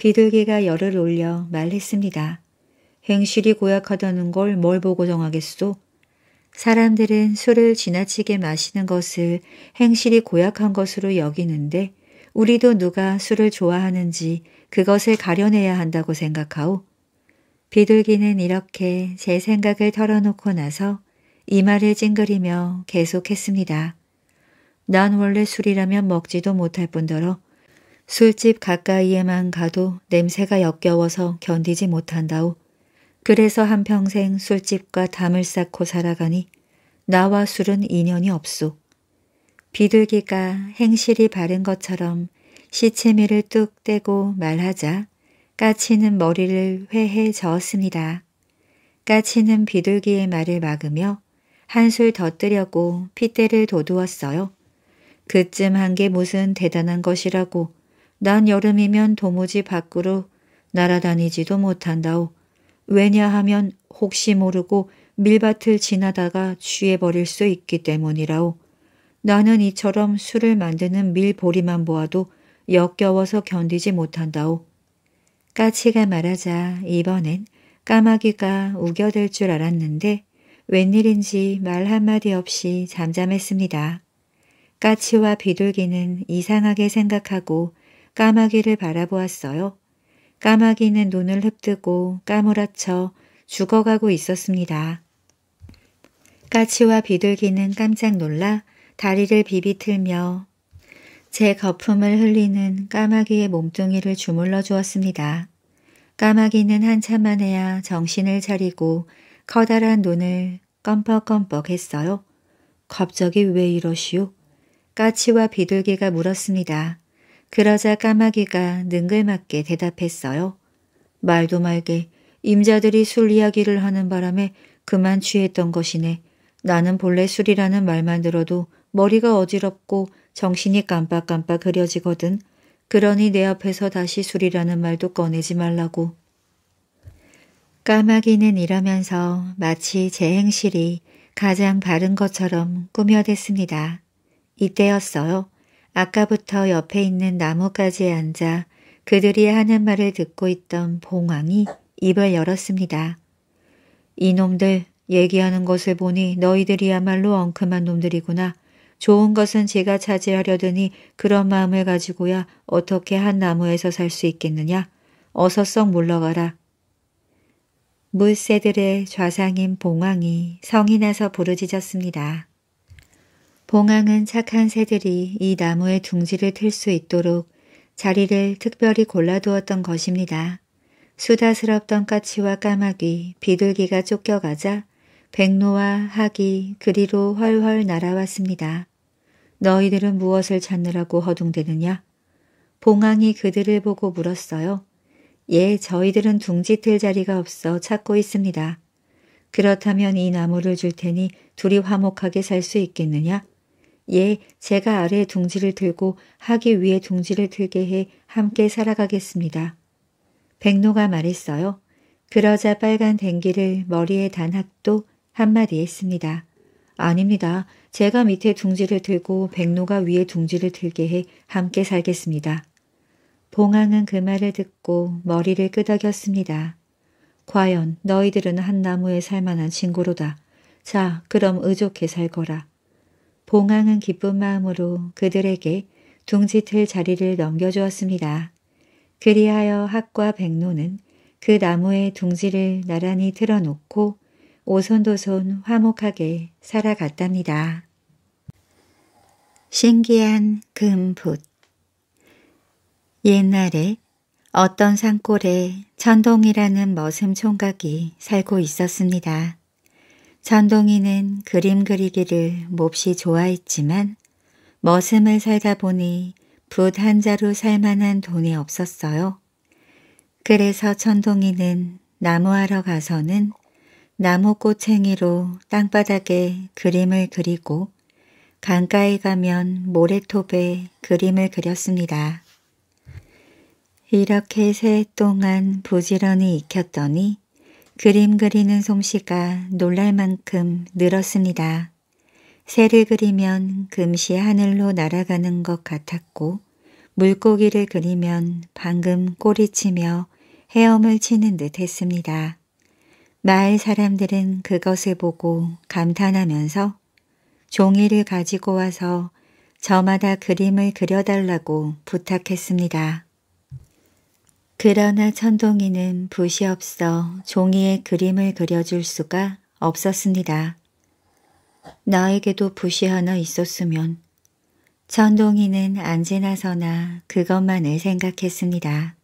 [SPEAKER 1] 비둘기가 열을 올려 말했습니다. 행실이 고약하다는 걸 뭘 보고 정하겠소? 사람들은 술을 지나치게 마시는 것을 행실이 고약한 것으로 여기는데 우리도 누가 술을 좋아하는지 그것을 가려내야 한다고 생각하오. 비둘기는 이렇게 제 생각을 털어놓고 나서 이마를 찡그리며 계속했습니다. 난 원래 술이라면 먹지도 못할 뿐더러 술집 가까이에만 가도 냄새가 역겨워서 견디지 못한다오. 그래서 한평생 술집과 담을 쌓고 살아가니 나와 술은 인연이 없소. 비둘기가 행실이 바른 것처럼 시체미를 뚝 떼고 말하자 까치는 머리를 회해 저었습니다. 까치는 비둘기의 말을 막으며 한 술 더 뜨려고 핏대를 도두었어요. 그쯤 한 게 무슨 대단한 것이라고 난 여름이면 도무지 밖으로 날아다니지도 못한다오. 왜냐하면 혹시 모르고 밀밭을 지나다가 취해버릴 수 있기 때문이라오. 나는 이처럼 술을 만드는 밀보리만 보아도 역겨워서 견디지 못한다오. 까치가 말하자 이번엔 까마귀가 우겨들 줄 알았는데 웬일인지 말 한마디 없이 잠잠했습니다. 까치와 비둘기는 이상하게 생각하고 까마귀를 바라보았어요. 까마귀는 눈을 흩뜨고 까무라쳐 죽어가고 있었습니다. 까치와 비둘기는 깜짝 놀라 다리를 비비틀며 제 거품을 흘리는 까마귀의 몸뚱이를 주물러 주었습니다. 까마귀는 한참 만에야 정신을 차리고 커다란 눈을 껌뻑껌뻑 했어요. 갑자기 왜 이러시오? 까치와 비둘기가 물었습니다. 그러자 까마귀가 능글맞게 대답했어요. 말도 말게 임자들이 술 이야기를 하는 바람에 그만 취했던 것이네. 나는 본래 술이라는 말만 들어도 머리가 어지럽고 정신이 깜빡깜빡 흐려지거든 그러니 내 앞에서 다시 술이라는 말도 꺼내지 말라고. 까마귀는 이러면서 마치 제 행실이 가장 바른 것처럼 꾸며댔습니다. 이때였어요. 아까부터 옆에 있는 나무가지에 앉아 그들이 하는 말을 듣고 있던 봉황이 입을 열었습니다. 이놈들 얘기하는 것을 보니 너희들이야말로 엉큼한 놈들이구나. 좋은 것은 제가 차지하려더니 그런 마음을 가지고야 어떻게 한 나무에서 살 수 있겠느냐. 어서 썩 물러가라. 물새들의 좌상인 봉황이 성이 나서 부르짖었습니다. 봉황은 착한 새들이 이 나무의 둥지를 틀 수 있도록 자리를 특별히 골라두었던 것입니다. 수다스럽던 까치와 까마귀, 비둘기가 쫓겨가자 백로와 학이 그리로 훨훨 날아왔습니다. 너희들은 무엇을 찾느라고 허둥대느냐? 봉황이 그들을 보고 물었어요. 예, 저희들은 둥지 틀 자리가 없어 찾고 있습니다. 그렇다면 이 나무를 줄 테니 둘이 화목하게 살 수 있겠느냐? 예, 제가 아래 둥지를 들고 하기 위에 둥지를 들게 해 함께 살아가겠습니다. 백로가 말했어요. 그러자 빨간 댕기를 머리에 단 학도 한마디 했습니다. 아닙니다. 제가 밑에 둥지를 들고 백로가 위에 둥지를 들게 해 함께 살겠습니다. 봉황은 그 말을 듣고 머리를 끄덕였습니다. 과연 너희들은 한 나무에 살만한 친구로다. 자, 그럼 의족해 살거라. 봉황은 기쁜 마음으로 그들에게 둥지틀 자리를 넘겨주었습니다. 그리하여 학과 백로는그 나무에 둥지를 나란히 틀어놓고 오손도손 화목하게 살아갔답니다. 신기한 금붓 옛날에 어떤 산골에 천동이라는 머슴 총각이 살고 있었습니다. 전동이는 그림 그리기를 몹시 좋아했지만 머슴을 살다 보니 붓 한 자루 살만한 돈이 없었어요. 그래서 천동이는 나무하러 가서는 나무꼬챙이로 땅바닥에 그림을 그리고 강가에 가면 모래톱에 그림을 그렸습니다. 이렇게 새 동안 부지런히 익혔더니 그림 그리는 솜씨가 놀랄 만큼 늘었습니다. 새를 그리면 금시 하늘로 날아가는 것 같았고 물고기를 그리면 방금 꼬리치며 헤엄을 치는 듯 했습니다. 마을 사람들은 그것을 보고 감탄하면서 종이를 가지고 와서 저마다 그림을 그려달라고 부탁했습니다. 그러나 천동이는 붓이 없어 종이에 그림을 그려줄 수가 없었습니다. 나에게도 붓이 하나 있었으면 천동이는 안지나서나 그것만을 생각했습니다.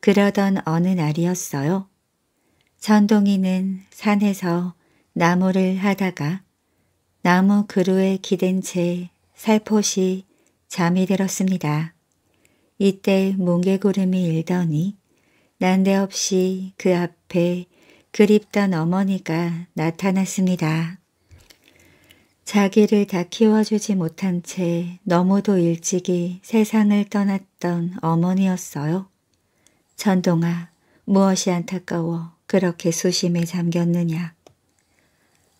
[SPEAKER 1] 그러던 어느 날이었어요. 천동이는 산에서 나무를 하다가 나무 그루에 기댄 채 살포시 잠이 들었습니다. 이때 뭉개구름이 일더니 난데없이 그 앞에 그립던 어머니가 나타났습니다. 자기를 다 키워주지 못한 채 너무도 일찍이 세상을 떠났던 어머니였어요. 전동아 무엇이 안타까워 그렇게 수심에 잠겼느냐.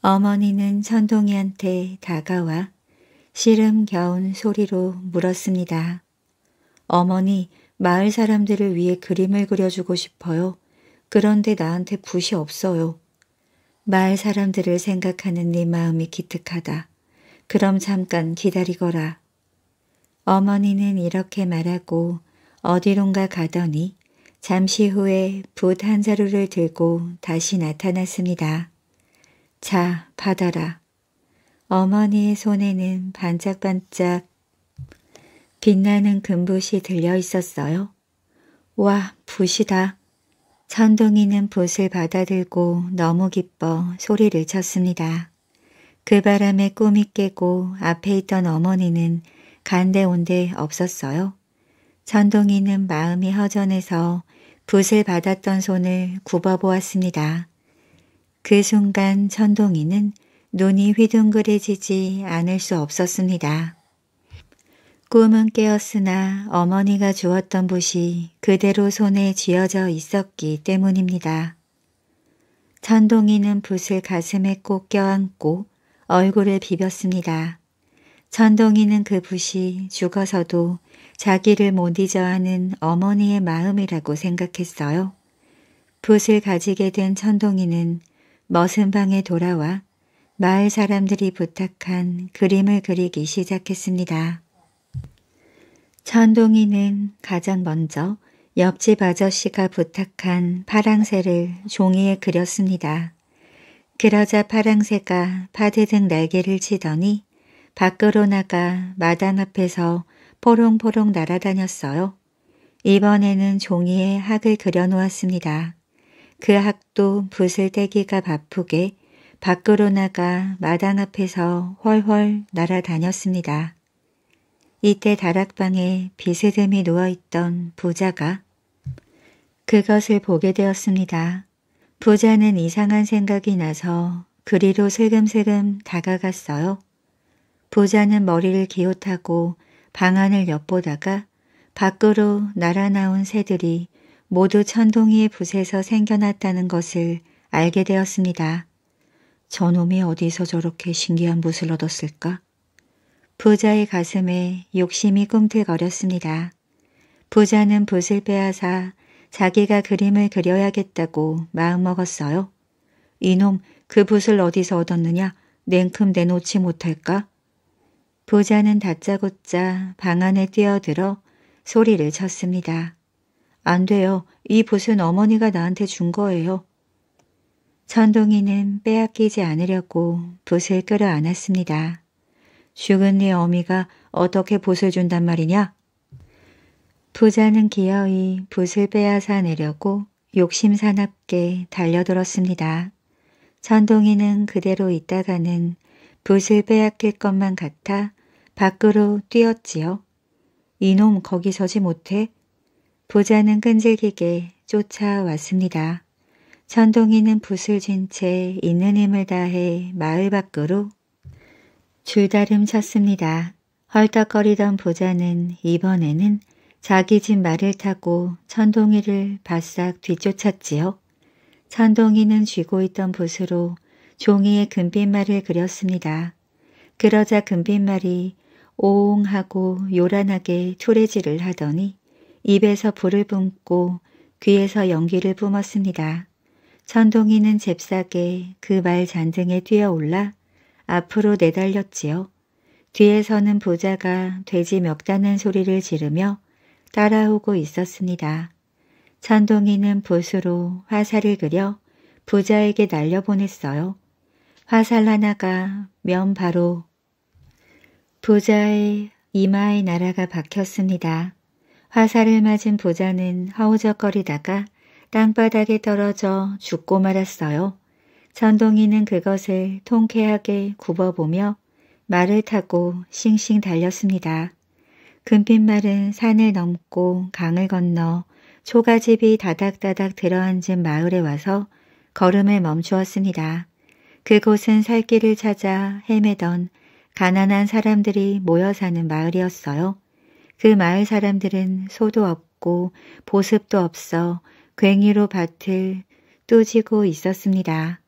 [SPEAKER 1] 어머니는 천동이한테 다가와 시름 겨운 소리로 물었습니다. 어머니, 마을 사람들을 위해 그림을 그려주고 싶어요. 그런데 나한테 붓이 없어요. 마을 사람들을 생각하는 네 마음이 기특하다. 그럼 잠깐 기다리거라. 어머니는 이렇게 말하고 어디론가 가더니 잠시 후에 붓 한 자루를 들고 다시 나타났습니다. 자, 받아라. 어머니의 손에는 반짝반짝 빛나는 금붓이 들려 있었어요. 와, 붓이다. 천둥이는 붓을 받아들고 너무 기뻐 소리를 쳤습니다. 그 바람에 꿈이 깨고 앞에 있던 어머니는 간데온데 없었어요. 천둥이는 마음이 허전해서 붓을 받았던 손을 굽어보았습니다. 그 순간 천둥이는 눈이 휘둥그레지지 않을 수 없었습니다. 꿈은 깨었으나 어머니가 주었던 붓이 그대로 손에 쥐어져 있었기 때문입니다. 천동이는 붓을 가슴에 꼭 껴안고 얼굴을 비볐습니다. 천동이는 그 붓이 죽어서도 자기를 못 잊어하는 어머니의 마음이라고 생각했어요. 붓을 가지게 된 천동이는 머슴 방에 돌아와 마을 사람들이 부탁한 그림을 그리기 시작했습니다. 천동이는 가장 먼저 옆집 아저씨가 부탁한 파랑새를 종이에 그렸습니다. 그러자 파랑새가 파드등 날개를 치더니 밖으로 나가 마당 앞에서 포롱포롱 날아다녔어요. 이번에는 종이에 학을 그려놓았습니다. 그 학도 붓을 떼기가 바쁘게 밖으로 나가 마당 앞에서 훨훨 날아다녔습니다. 이때 다락방에 비세듬히 누워있던 부자가 그것을 보게 되었습니다. 부자는 이상한 생각이 나서 그리로 슬금슬금 다가갔어요. 부자는 머리를 기웃하고 방안을 엿보다가 밖으로 날아나온 새들이 모두 천둥이의 붓에서 생겨났다는 것을 알게 되었습니다. 저놈이 어디서 저렇게 신기한 붓을 얻었을까? 부자의 가슴에 욕심이 꿈틀거렸습니다. 부자는 붓을 빼앗아 자기가 그림을 그려야겠다고 마음먹었어요. 이놈 그 붓을 어디서 얻었느냐 냉큼 내놓지 못할까? 부자는 다짜고짜 방 안에 뛰어들어 소리를 쳤습니다. 안 돼요. 이 붓은 어머니가 나한테 준 거예요. 천둥이는 빼앗기지 않으려고 붓을 끌어안았습니다. 죽은 네 어미가 어떻게 붓을 준단 말이냐? 부자는 기어이 붓을 빼앗아 내려고 욕심 사납게 달려들었습니다. 천동이는 그대로 있다가는 붓을 빼앗길 것만 같아 밖으로 뛰었지요. 이놈 거기 서지 못해. 부자는 끈질기게 쫓아왔습니다. 천동이는 붓을 쥔 채 있는 힘을 다해 마을 밖으로 줄다름 쳤습니다. 헐떡거리던 부자는 이번에는 자기 집 말을 타고 천동이를 바싹 뒤쫓았지요. 천동이는 쥐고 있던 붓으로 종이에 금빛말을 그렸습니다. 그러자 금빛말이 오옹 하고 요란하게 초레질을 하더니 입에서 불을 뿜고 귀에서 연기를 뿜었습니다. 천동이는 잽싸게 그 말 잔등에 뛰어올라 앞으로 내달렸지요. 뒤에서는 부자가 돼지 멱다는 소리를 지르며 따라오고 있었습니다. 천동이는 붓으로 화살을 그려 부자에게 날려보냈어요. 화살 하나가 면 바로 부자의 이마에 나라가 박혔습니다. 화살을 맞은 부자는 허우적거리다가 땅바닥에 떨어져 죽고 말았어요. 전동이는 그것을 통쾌하게 굽어보며 말을 타고 싱싱 달렸습니다. 금빛말은 산을 넘고 강을 건너 초가집이 다닥다닥 들어앉은 마을에 와서 걸음을 멈추었습니다. 그곳은 살길을 찾아 헤매던 가난한 사람들이 모여 사는 마을이었어요. 그 마을 사람들은 소도 없고 보습도 없어 괭이로 밭을 뚜지고 있었습니다.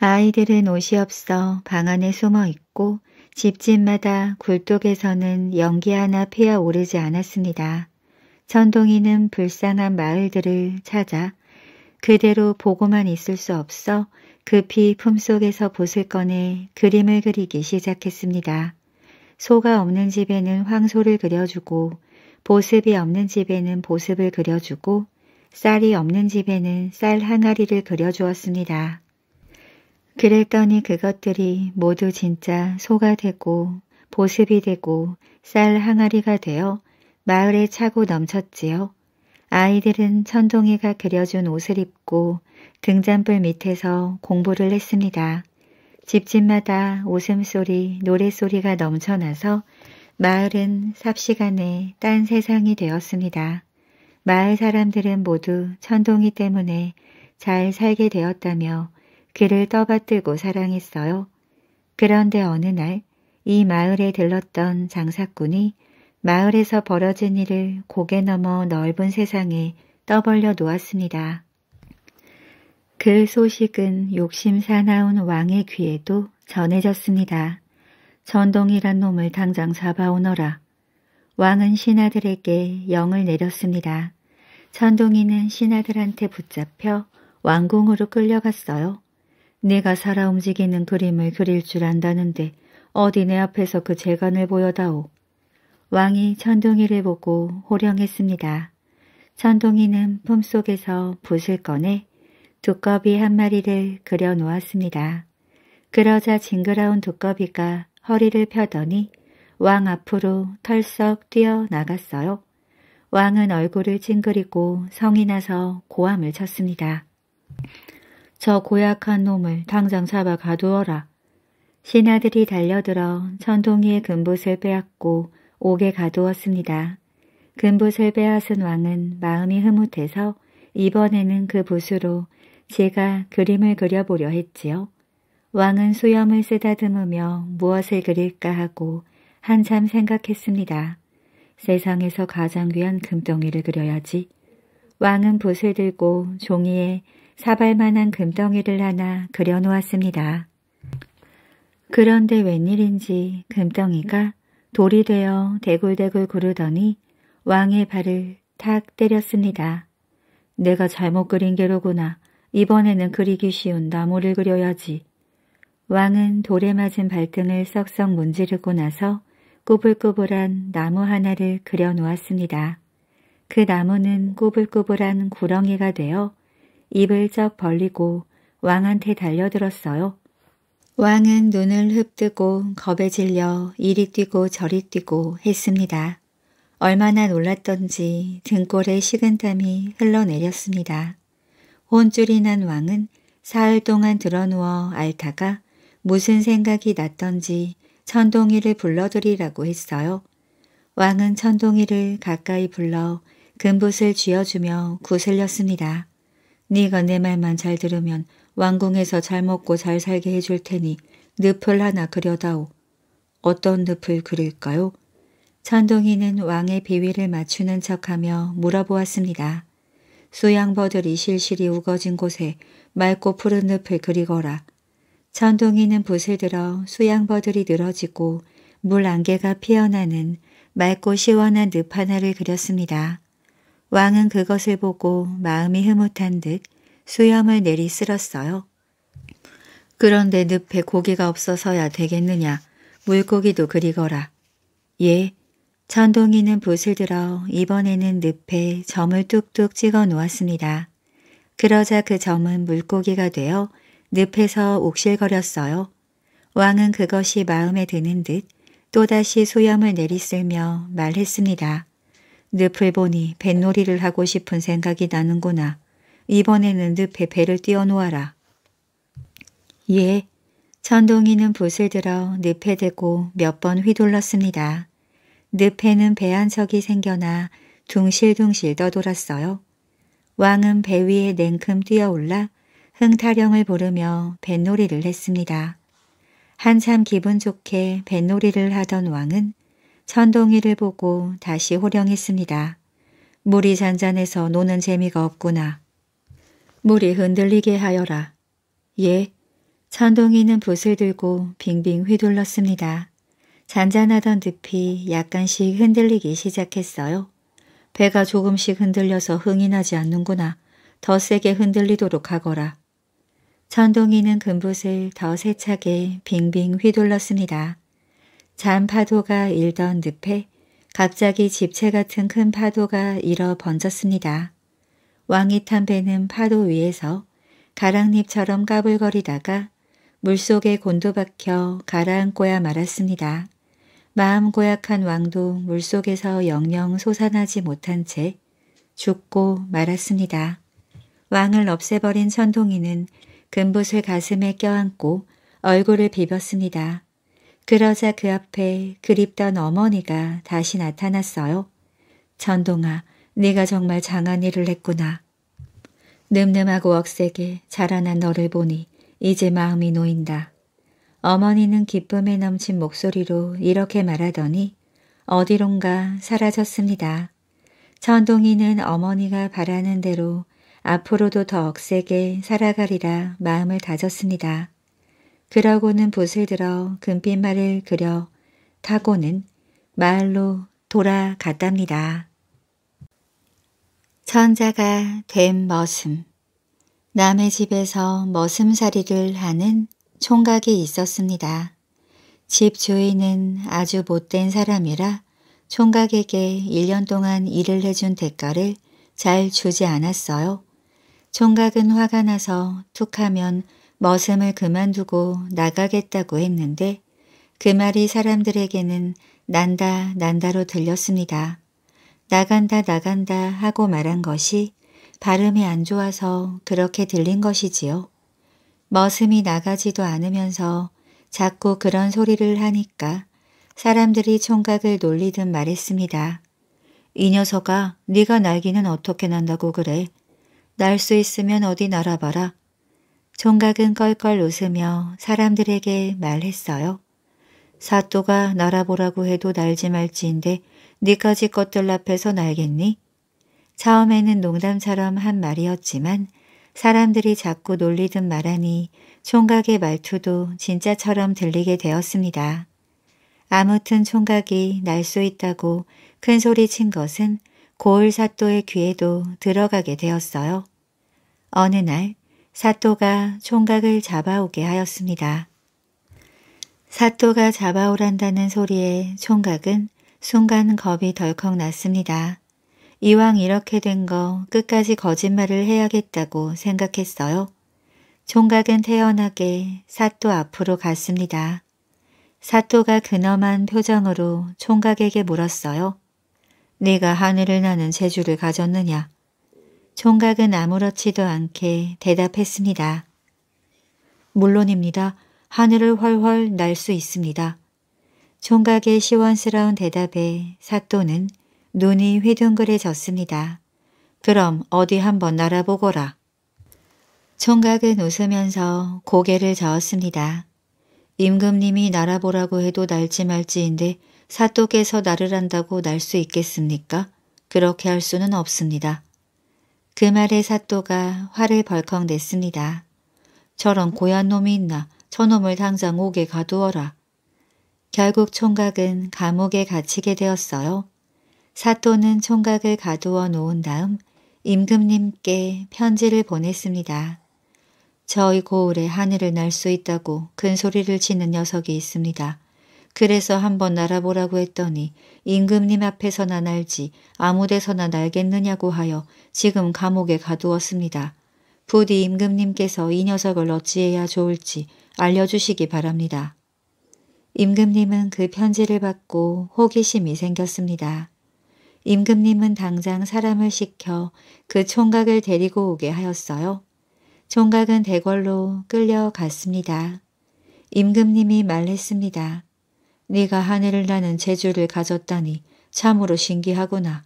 [SPEAKER 1] 아이들은 옷이 없어 방 안에 숨어 있고 집집마다 굴뚝에서는 연기 하나 피어 오르지 않았습니다. 천동이는 불쌍한 마을들을 찾아 그대로 보고만 있을 수 없어 급히 품속에서 붓을 꺼내 그림을 그리기 시작했습니다. 소가 없는 집에는 황소를 그려주고 보습이 없는 집에는 보습을 그려주고 쌀이 없는 집에는 쌀 항아리를 그려주었습니다. 그랬더니 그것들이 모두 진짜 소가 되고 보습이 되고 쌀 항아리가 되어 마을에 차고 넘쳤지요. 아이들은 천동이가 그려준 옷을 입고 등잔불 밑에서 공부를 했습니다. 집집마다 웃음소리, 노래소리가 넘쳐나서 마을은 삽시간에 딴 세상이 되었습니다. 마을 사람들은 모두 천동이 때문에 잘 살게 되었다며 그를 떠받들고 사랑했어요. 그런데 어느 날 이 마을에 들렀던 장사꾼이 마을에서 벌어진 일을 고개 넘어 넓은 세상에 떠벌려 놓았습니다. 그 소식은 욕심 사나운 왕의 귀에도 전해졌습니다. 전동이란 놈을 당장 잡아오너라. 왕은 신하들에게 영을 내렸습니다. 천동이는 신하들한테 붙잡혀 왕궁으로 끌려갔어요. 네가 살아 움직이는 그림을 그릴 줄 안다는데 어디 내 앞에서 그 재간을 보여다오. 왕이 천둥이를 보고 호령했습니다. 천둥이는 품속에서 붓을 꺼내 두꺼비 한 마리를 그려놓았습니다. 그러자 징그러운 두꺼비가 허리를 펴더니 왕 앞으로 털썩 뛰어나갔어요. 왕은 얼굴을 찡그리고 성이 나서 고함을 쳤습니다. 저 고약한 놈을 당장 잡아 가두어라. 신하들이 달려들어 천동이의 금붓을 빼앗고 옥에 가두었습니다. 금붓을 빼앗은 왕은 마음이 흐뭇해서 이번에는 그 붓으로 제가 그림을 그려보려 했지요. 왕은 수염을 쓰다듬으며 무엇을 그릴까 하고 한참 생각했습니다. 세상에서 가장 귀한 금덩이를 그려야지. 왕은 붓을 들고 종이에 사발만한 금덩이를 하나 그려놓았습니다. 그런데 웬일인지 금덩이가 돌이 되어 대굴대굴 구르더니 왕의 발을 탁 때렸습니다. 내가 잘못 그린 게로구나. 이번에는 그리기 쉬운 나무를 그려야지. 왕은 돌에 맞은 발등을 썩썩 문지르고 나서 꾸불꾸불한 나무 하나를 그려놓았습니다. 그 나무는 꾸불꾸불한 구렁이가 되어 입을 쩍 벌리고 왕한테 달려들었어요. 왕은 눈을 흡뜨고 겁에 질려 이리 뛰고 저리 뛰고 했습니다. 얼마나 놀랐던지 등골에 식은땀이 흘러내렸습니다. 혼쭐이 난 왕은 사흘 동안 드러누워 앓다가 무슨 생각이 났던지 천동이를 불러들이라고 했어요. 왕은 천동이를 가까이 불러 금붓을 쥐어주며 구슬렸습니다. 네가 내 말만 잘 들으면 왕궁에서 잘 먹고 잘 살게 해줄 테니 늪을 하나 그려다오. 어떤 늪을 그릴까요? 천둥이는 왕의 비위를 맞추는 척하며 물어보았습니다. 수양버들이 실실이 우거진 곳에 맑고 푸른 늪을 그리거라. 천둥이는 붓을 들어 수양버들이 늘어지고 물 안개가 피어나는 맑고 시원한 늪 하나를 그렸습니다. 왕은 그것을 보고 마음이 흐뭇한 듯 수염을 내리 쓸었어요. 그런데 늪에 고기가 없어서야 되겠느냐. 물고기도 그리거라. 예, 천동이는 붓을 들어 이번에는 늪에 점을 뚝뚝 찍어 놓았습니다. 그러자 그 점은 물고기가 되어 늪에서 욱실거렸어요 왕은 그것이 마음에 드는 듯 또다시 수염을 내리쓸며 말했습니다. 늪을 보니 뱃놀이를 하고 싶은 생각이 나는구나. 이번에는 늪에 배를 띄워놓아라. 예, 천둥이는 붓을 들어 늪에 대고 몇 번 휘둘렀습니다. 늪에는 배한 석이 생겨나 둥실둥실 떠돌았어요. 왕은 배 위에 냉큼 뛰어올라 흥타령을 부르며 뱃놀이를 했습니다. 한참 기분 좋게 뱃놀이를 하던 왕은 천동이를 보고 다시 호령했습니다. 물이 잔잔해서 노는 재미가 없구나. 물이 흔들리게 하여라. 예, 천동이는 붓을 들고 빙빙 휘둘렀습니다. 잔잔하던 듯이 약간씩 흔들리기 시작했어요. 배가 조금씩 흔들려서 흥이 나지 않는구나. 더 세게 흔들리도록 하거라. 천동이는 금붓을 더 세차게 빙빙 휘둘렀습니다. 잔파도가 일던 늪에 갑자기 집채 같은 큰 파도가 일어 번졌습니다. 왕이 탄 배는 파도 위에서 가랑잎처럼 까불거리다가 물속에 곤두박혀 가라앉고야 말았습니다. 마음 고약한 왕도 물속에서 영영 솟아나지 못한 채 죽고 말았습니다. 왕을 없애버린 천동이는 금붓을 가슴에 껴안고 얼굴을 비볐습니다. 그러자 그 앞에 그립던 어머니가 다시 나타났어요. 전동아, 네가 정말 장한 일을 했구나. 늠름하고 억세게 자라난 너를 보니 이제 마음이 놓인다. 어머니는 기쁨에 넘친 목소리로 이렇게 말하더니 어디론가 사라졌습니다. 전동이는 어머니가 바라는 대로 앞으로도 더 억세게 살아가리라 마음을 다졌습니다. 그러고는 붓을 들어 금빛말을 그려 타고는 마을로 돌아갔답니다. 천자가 된 머슴 남의 집에서 머슴살이를 하는 총각이 있었습니다. 집 주인은 아주 못된 사람이라 총각에게 1년 동안 일을 해준 대가를 잘 주지 않았어요. 총각은 화가 나서 툭하면 머슴을 그만두고 나가겠다고 했는데 그 말이 사람들에게는 난다 난다로 들렸습니다. 나간다 나간다 하고 말한 것이 발음이 안 좋아서 그렇게 들린 것이지요. 머슴이 나가지도 않으면서 자꾸 그런 소리를 하니까 사람들이 총각을 놀리듯 말했습니다. 이 녀석아 네가 날기는 어떻게 난다고 그래. 날 수 있으면 어디 날아봐라. 총각은 껄껄 웃으며 사람들에게 말했어요. 사또가 날아보라고 해도 날지 말지인데 네까지 것들 앞에서 날겠니? 처음에는 농담처럼 한 말이었지만 사람들이 자꾸 놀리듯 말하니 총각의 말투도 진짜처럼 들리게 되었습니다. 아무튼 총각이 날 수 있다고 큰 소리 친 것은 고을 사또의 귀에도 들어가게 되었어요. 어느 날 사또가 총각을 잡아오게 하였습니다. 사또가 잡아오란다는 소리에 총각은 순간 겁이 덜컥 났습니다. 이왕 이렇게 된 거 끝까지 거짓말을 해야겠다고 생각했어요. 총각은 태연하게 사또 앞으로 갔습니다. 사또가 근엄한 표정으로 총각에게 물었어요. 네가 하늘을 나는 재주를 가졌느냐? 총각은 아무렇지도 않게 대답했습니다. 물론입니다. 하늘을 훨훨 날 수 있습니다. 총각의 시원스러운 대답에 사또는 눈이 휘둥그레졌습니다. 그럼 어디 한번 날아보거라. 총각은 웃으면서 고개를 저었습니다. 임금님이 날아보라고 해도 날지 말지인데 사또께서 나를 한다고 날 수 있겠습니까? 그렇게 할 수는 없습니다. 그 말에 사또가 화를 벌컥 냈습니다. 저런 고얀 놈이 있나 저놈을 당장 옥에 가두어라. 결국 총각은 감옥에 갇히게 되었어요. 사또는 총각을 가두어 놓은 다음 임금님께 편지를 보냈습니다. 저희 고을에 하늘을 날 수 있다고 큰 소리를 치는 녀석이 있습니다. 그래서 한번 날아보라고 했더니 임금님 앞에서나 날지 아무데서나 날겠느냐고 하여 지금 감옥에 가두었습니다. 부디 임금님께서 이 녀석을 어찌해야 좋을지 알려주시기 바랍니다. 임금님은 그 편지를 받고 호기심이 생겼습니다. 임금님은 당장 사람을 시켜 그 총각을 데리고 오게 하였어요. 총각은 대궐로 끌려갔습니다. 임금님이 말했습니다. 네가 하늘을 나는 재주를 가졌다니 참으로 신기하구나.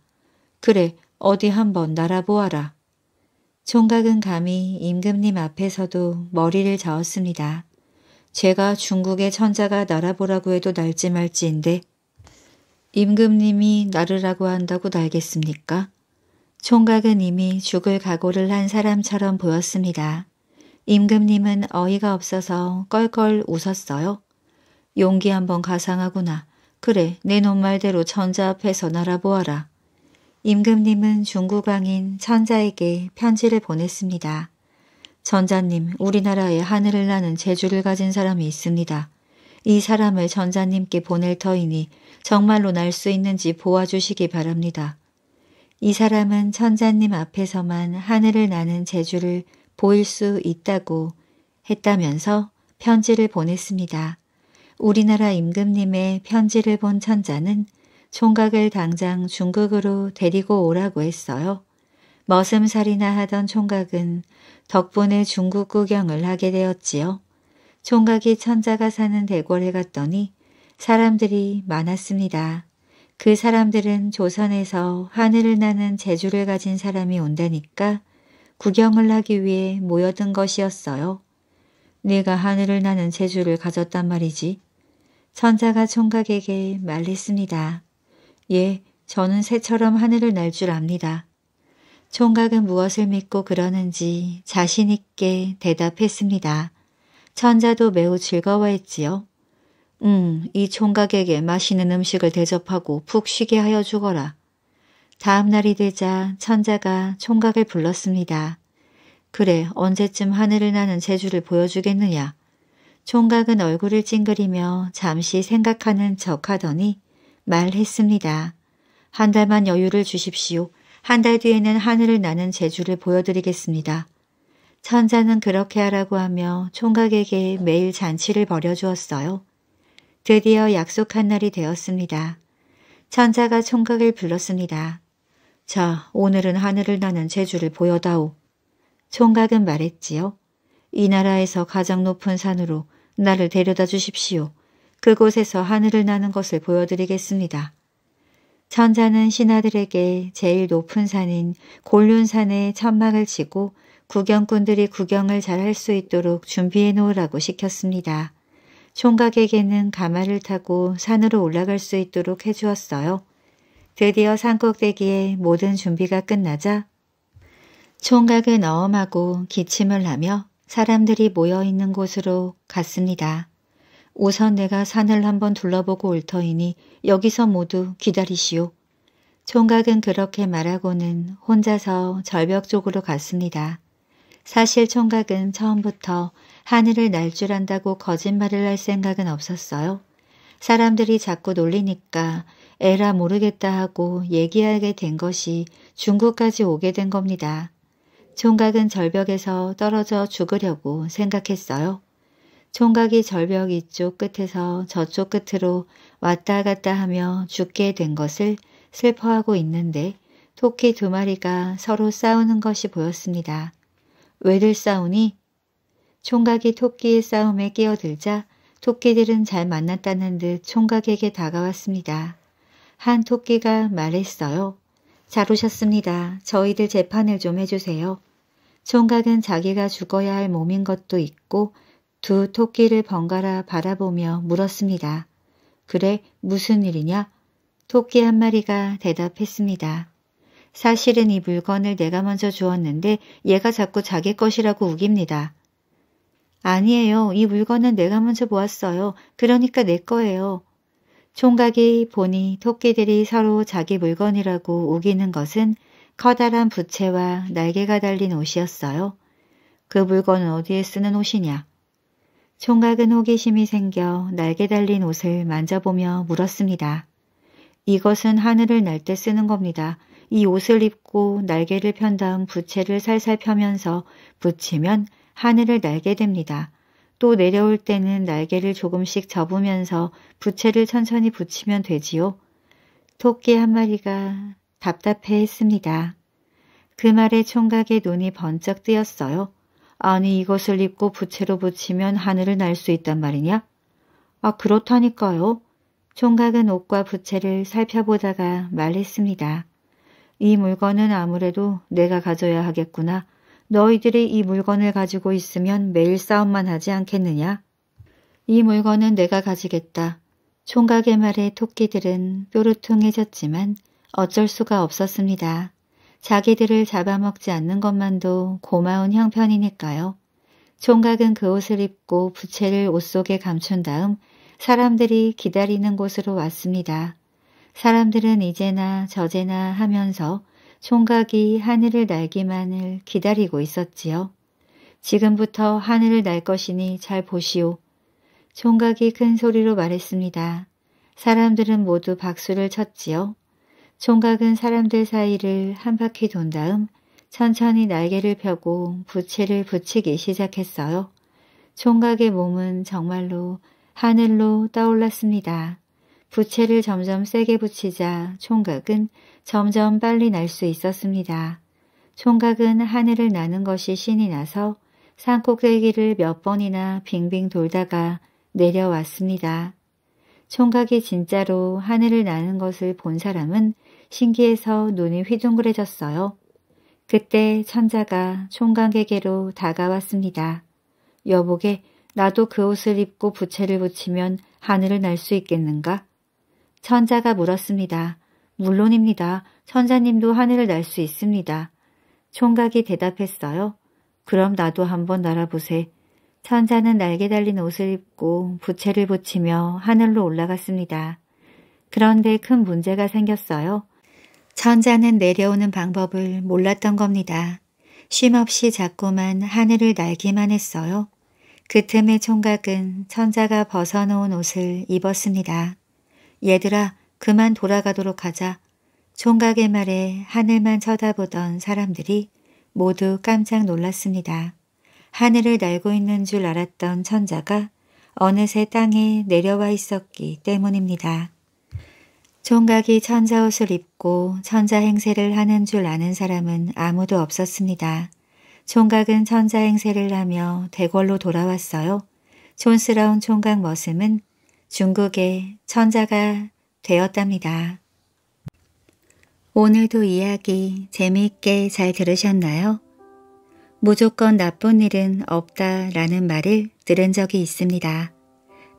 [SPEAKER 1] 그래 어디 한번 날아보아라. 총각은 감히 임금님 앞에서도 머리를 저었습니다. 제가 중국의 천자가 날아보라고 해도 날지 말지인데 임금님이 날으라고 한다고 날겠습니까? 총각은 이미 죽을 각오를 한 사람처럼 보였습니다. 임금님은 어이가 없어서 껄껄 웃었어요. 용기 한번 가상하구나. 그래, 내놈 말대로 천자 앞에서 날아보아라. 임금님은 중국왕인 천자에게 편지를 보냈습니다. 전자님, 우리나라에 하늘을 나는 재주를 가진 사람이 있습니다. 이 사람을 전자님께 보낼 터이니 정말로 날 수 있는지 보아주시기 바랍니다. 이 사람은 천자님 앞에서만 하늘을 나는 재주를 보일 수 있다고 했다면서 편지를 보냈습니다. 우리나라 임금님의 편지를 본 천자는 총각을 당장 중국으로 데리고 오라고 했어요. 머슴살이나 하던 총각은 덕분에 중국 구경을 하게 되었지요. 총각이 천자가 사는 대궐에 갔더니 사람들이 많았습니다. 그 사람들은 조선에서 하늘을 나는 재주를 가진 사람이 온다니까 구경을 하기 위해 모여든 것이었어요. 네가 하늘을 나는 재주를 가졌단 말이지. 천자가 총각에게 말했습니다. 예, 저는 새처럼 하늘을 날 줄 압니다. 총각은 무엇을 믿고 그러는지 자신 있게 대답했습니다. 천자도 매우 즐거워했지요. 음, 이 총각에게 맛있는 음식을 대접하고 푹 쉬게 하여 주거라. 다음 날이 되자 천자가 총각을 불렀습니다. 그래, 언제쯤 하늘을 나는 재주를 보여주겠느냐. 총각은 얼굴을 찡그리며 잠시 생각하는 척 하더니 말했습니다. 한 달만 여유를 주십시오. 한 달 뒤에는 하늘을 나는 재주를 보여드리겠습니다. 천자는 그렇게 하라고 하며 총각에게 매일 잔치를 벌여주었어요. 드디어 약속한 날이 되었습니다. 천자가 총각을 불렀습니다. 자, 오늘은 하늘을 나는 재주를 보여다오. 총각은 말했지요. 이 나라에서 가장 높은 산으로 나를 데려다 주십시오. 그곳에서 하늘을 나는 것을 보여드리겠습니다. 천자는 신하들에게 제일 높은 산인 곤륜산에 천막을 치고 구경꾼들이 구경을 잘 할 수 있도록 준비해 놓으라고 시켰습니다. 총각에게는 가마를 타고 산으로 올라갈 수 있도록 해주었어요. 드디어 산꼭대기에 모든 준비가 끝나자 총각은 어음하고 기침을 하며 사람들이 모여 있는 곳으로 갔습니다. 우선 내가 산을 한번 둘러보고 올 터이니 여기서 모두 기다리시오. 총각은 그렇게 말하고는 혼자서 절벽 쪽으로 갔습니다. 사실 총각은 처음부터 하늘을 날 줄 안다고 거짓말을 할 생각은 없었어요. 사람들이 자꾸 놀리니까 에라 모르겠다 하고 얘기하게 된 것이 중국까지 오게 된 겁니다. 총각은 절벽에서 떨어져 죽으려고 생각했어요. 총각이 절벽 이쪽 끝에서 저쪽 끝으로 왔다 갔다 하며 죽게 된 것을 슬퍼하고 있는데 토끼 두 마리가 서로 싸우는 것이 보였습니다. 왜들 싸우니? 총각이 토끼의 싸움에 끼어들자 토끼들은 잘 만났다는 듯 총각에게 다가왔습니다. 한 토끼가 말했어요. 잘 오셨습니다. 저희들 재판을 좀 해주세요. 총각은 자기가 죽어야 할 몸인 것도 있고 두 토끼를 번갈아 바라보며 물었습니다. 그래 무슨 일이냐? 토끼 한 마리가 대답했습니다. 사실은 이 물건을 내가 먼저 주었는데 얘가 자꾸 자기 것이라고 우깁니다. 아니에요. 이 물건은 내가 먼저 보았어요. 그러니까 내 거예요. 총각이 보니 토끼들이 서로 자기 물건이라고 우기는 것은 커다란 부채와 날개가 달린 옷이었어요. 그 물건은 어디에 쓰는 옷이냐? 총각은 호기심이 생겨 날개 달린 옷을 만져보며 물었습니다. 이것은 하늘을 날 때 쓰는 겁니다. 이 옷을 입고 날개를 편 다음 부채를 살살 펴면서 붙이면 하늘을 날게 됩니다. 또 내려올 때는 날개를 조금씩 접으면서 부채를 천천히 붙이면 되지요. 토끼 한 마리가 답답해했습니다. 그 말에 총각의 눈이 번쩍 뜨였어요. 아니 이것을 입고 부채로 붙이면 하늘을 날 수 있단 말이냐? 아 그렇다니까요. 총각은 옷과 부채를 살펴보다가 말했습니다. 이 물건은 아무래도 내가 가져야 하겠구나. 너희들이 이 물건을 가지고 있으면 매일 싸움만 하지 않겠느냐? 이 물건은 내가 가지겠다. 총각의 말에 토끼들은 뾰루퉁해졌지만 어쩔 수가 없었습니다. 자기들을 잡아먹지 않는 것만도 고마운 형편이니까요. 총각은 그 옷을 입고 부채를 옷 속에 감춘 다음 사람들이 기다리는 곳으로 왔습니다. 사람들은 이제나 저제나 하면서 총각이 하늘을 날기만을 기다리고 있었지요. 지금부터 하늘을 날 것이니 잘 보시오. 총각이 큰 소리로 말했습니다. 사람들은 모두 박수를 쳤지요. 총각은 사람들 사이를 한 바퀴 돈 다음 천천히 날개를 펴고 부채를 붙이기 시작했어요. 총각의 몸은 정말로 하늘로 떠올랐습니다. 부채를 점점 세게 붙이자 총각은 점점 빨리 날 수 있었습니다. 총각은 하늘을 나는 것이 신이 나서 산꼭대기를 몇 번이나 빙빙 돌다가 내려왔습니다. 총각이 진짜로 하늘을 나는 것을 본 사람은 신기해서 눈이 휘둥그레졌어요. 그때 천자가 총각에게로 다가왔습니다. 여보게 나도 그 옷을 입고 부채를 붙이면 하늘을 날 수 있겠는가? 천자가 물었습니다. 물론입니다. 천자님도 하늘을 날 수 있습니다. 총각이 대답했어요. 그럼 나도 한번 날아보세. 천자는 날개 달린 옷을 입고 부채를 붙이며 하늘로 올라갔습니다. 그런데 큰 문제가 생겼어요. 천자는 내려오는 방법을 몰랐던 겁니다. 쉼없이 자꾸만 하늘을 날기만 했어요. 그 틈에 총각은 천자가 벗어놓은 옷을 입었습니다. 얘들아 그만 돌아가도록 하자. 총각의 말에 하늘만 쳐다보던 사람들이 모두 깜짝 놀랐습니다. 하늘을 날고 있는 줄 알았던 천자가 어느새 땅에 내려와 있었기 때문입니다. 총각이 천자 옷을 입고 천자 행세를 하는 줄 아는 사람은 아무도 없었습니다. 총각은 천자 행세를 하며 대궐로 돌아왔어요. 촌스러운 총각 머슴은 중국의 천자가 되었답니다. 오늘도 이야기 재미있게 잘 들으셨나요? 무조건 나쁜 일은 없다 라는 말을 들은 적이 있습니다.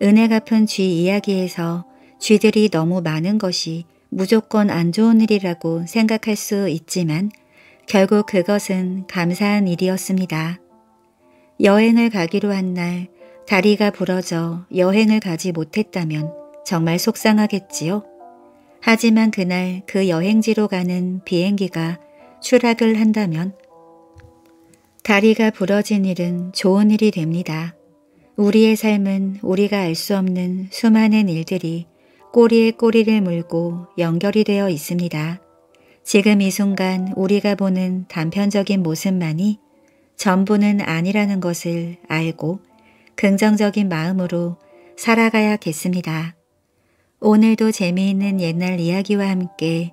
[SPEAKER 1] 은혜 갚은 쥐 이야기에서 쥐들이 너무 많은 것이 무조건 안 좋은 일이라고 생각할 수 있지만 결국 그것은 감사한 일이었습니다. 여행을 가기로 한 날 다리가 부러져 여행을 가지 못했다면 정말 속상하겠지요. 하지만 그날 그 여행지로 가는 비행기가 추락을 한다면 다리가 부러진 일은 좋은 일이 됩니다. 우리의 삶은 우리가 알 수 없는 수많은 일들이 꼬리에 꼬리를 물고 연결이 되어 있습니다. 지금 이 순간 우리가 보는 단편적인 모습만이 전부는 아니라는 것을 알고 긍정적인 마음으로 살아가야겠습니다. 오늘도 재미있는 옛날 이야기와 함께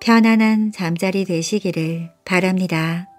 [SPEAKER 1] 편안한 잠자리 되시기를 바랍니다.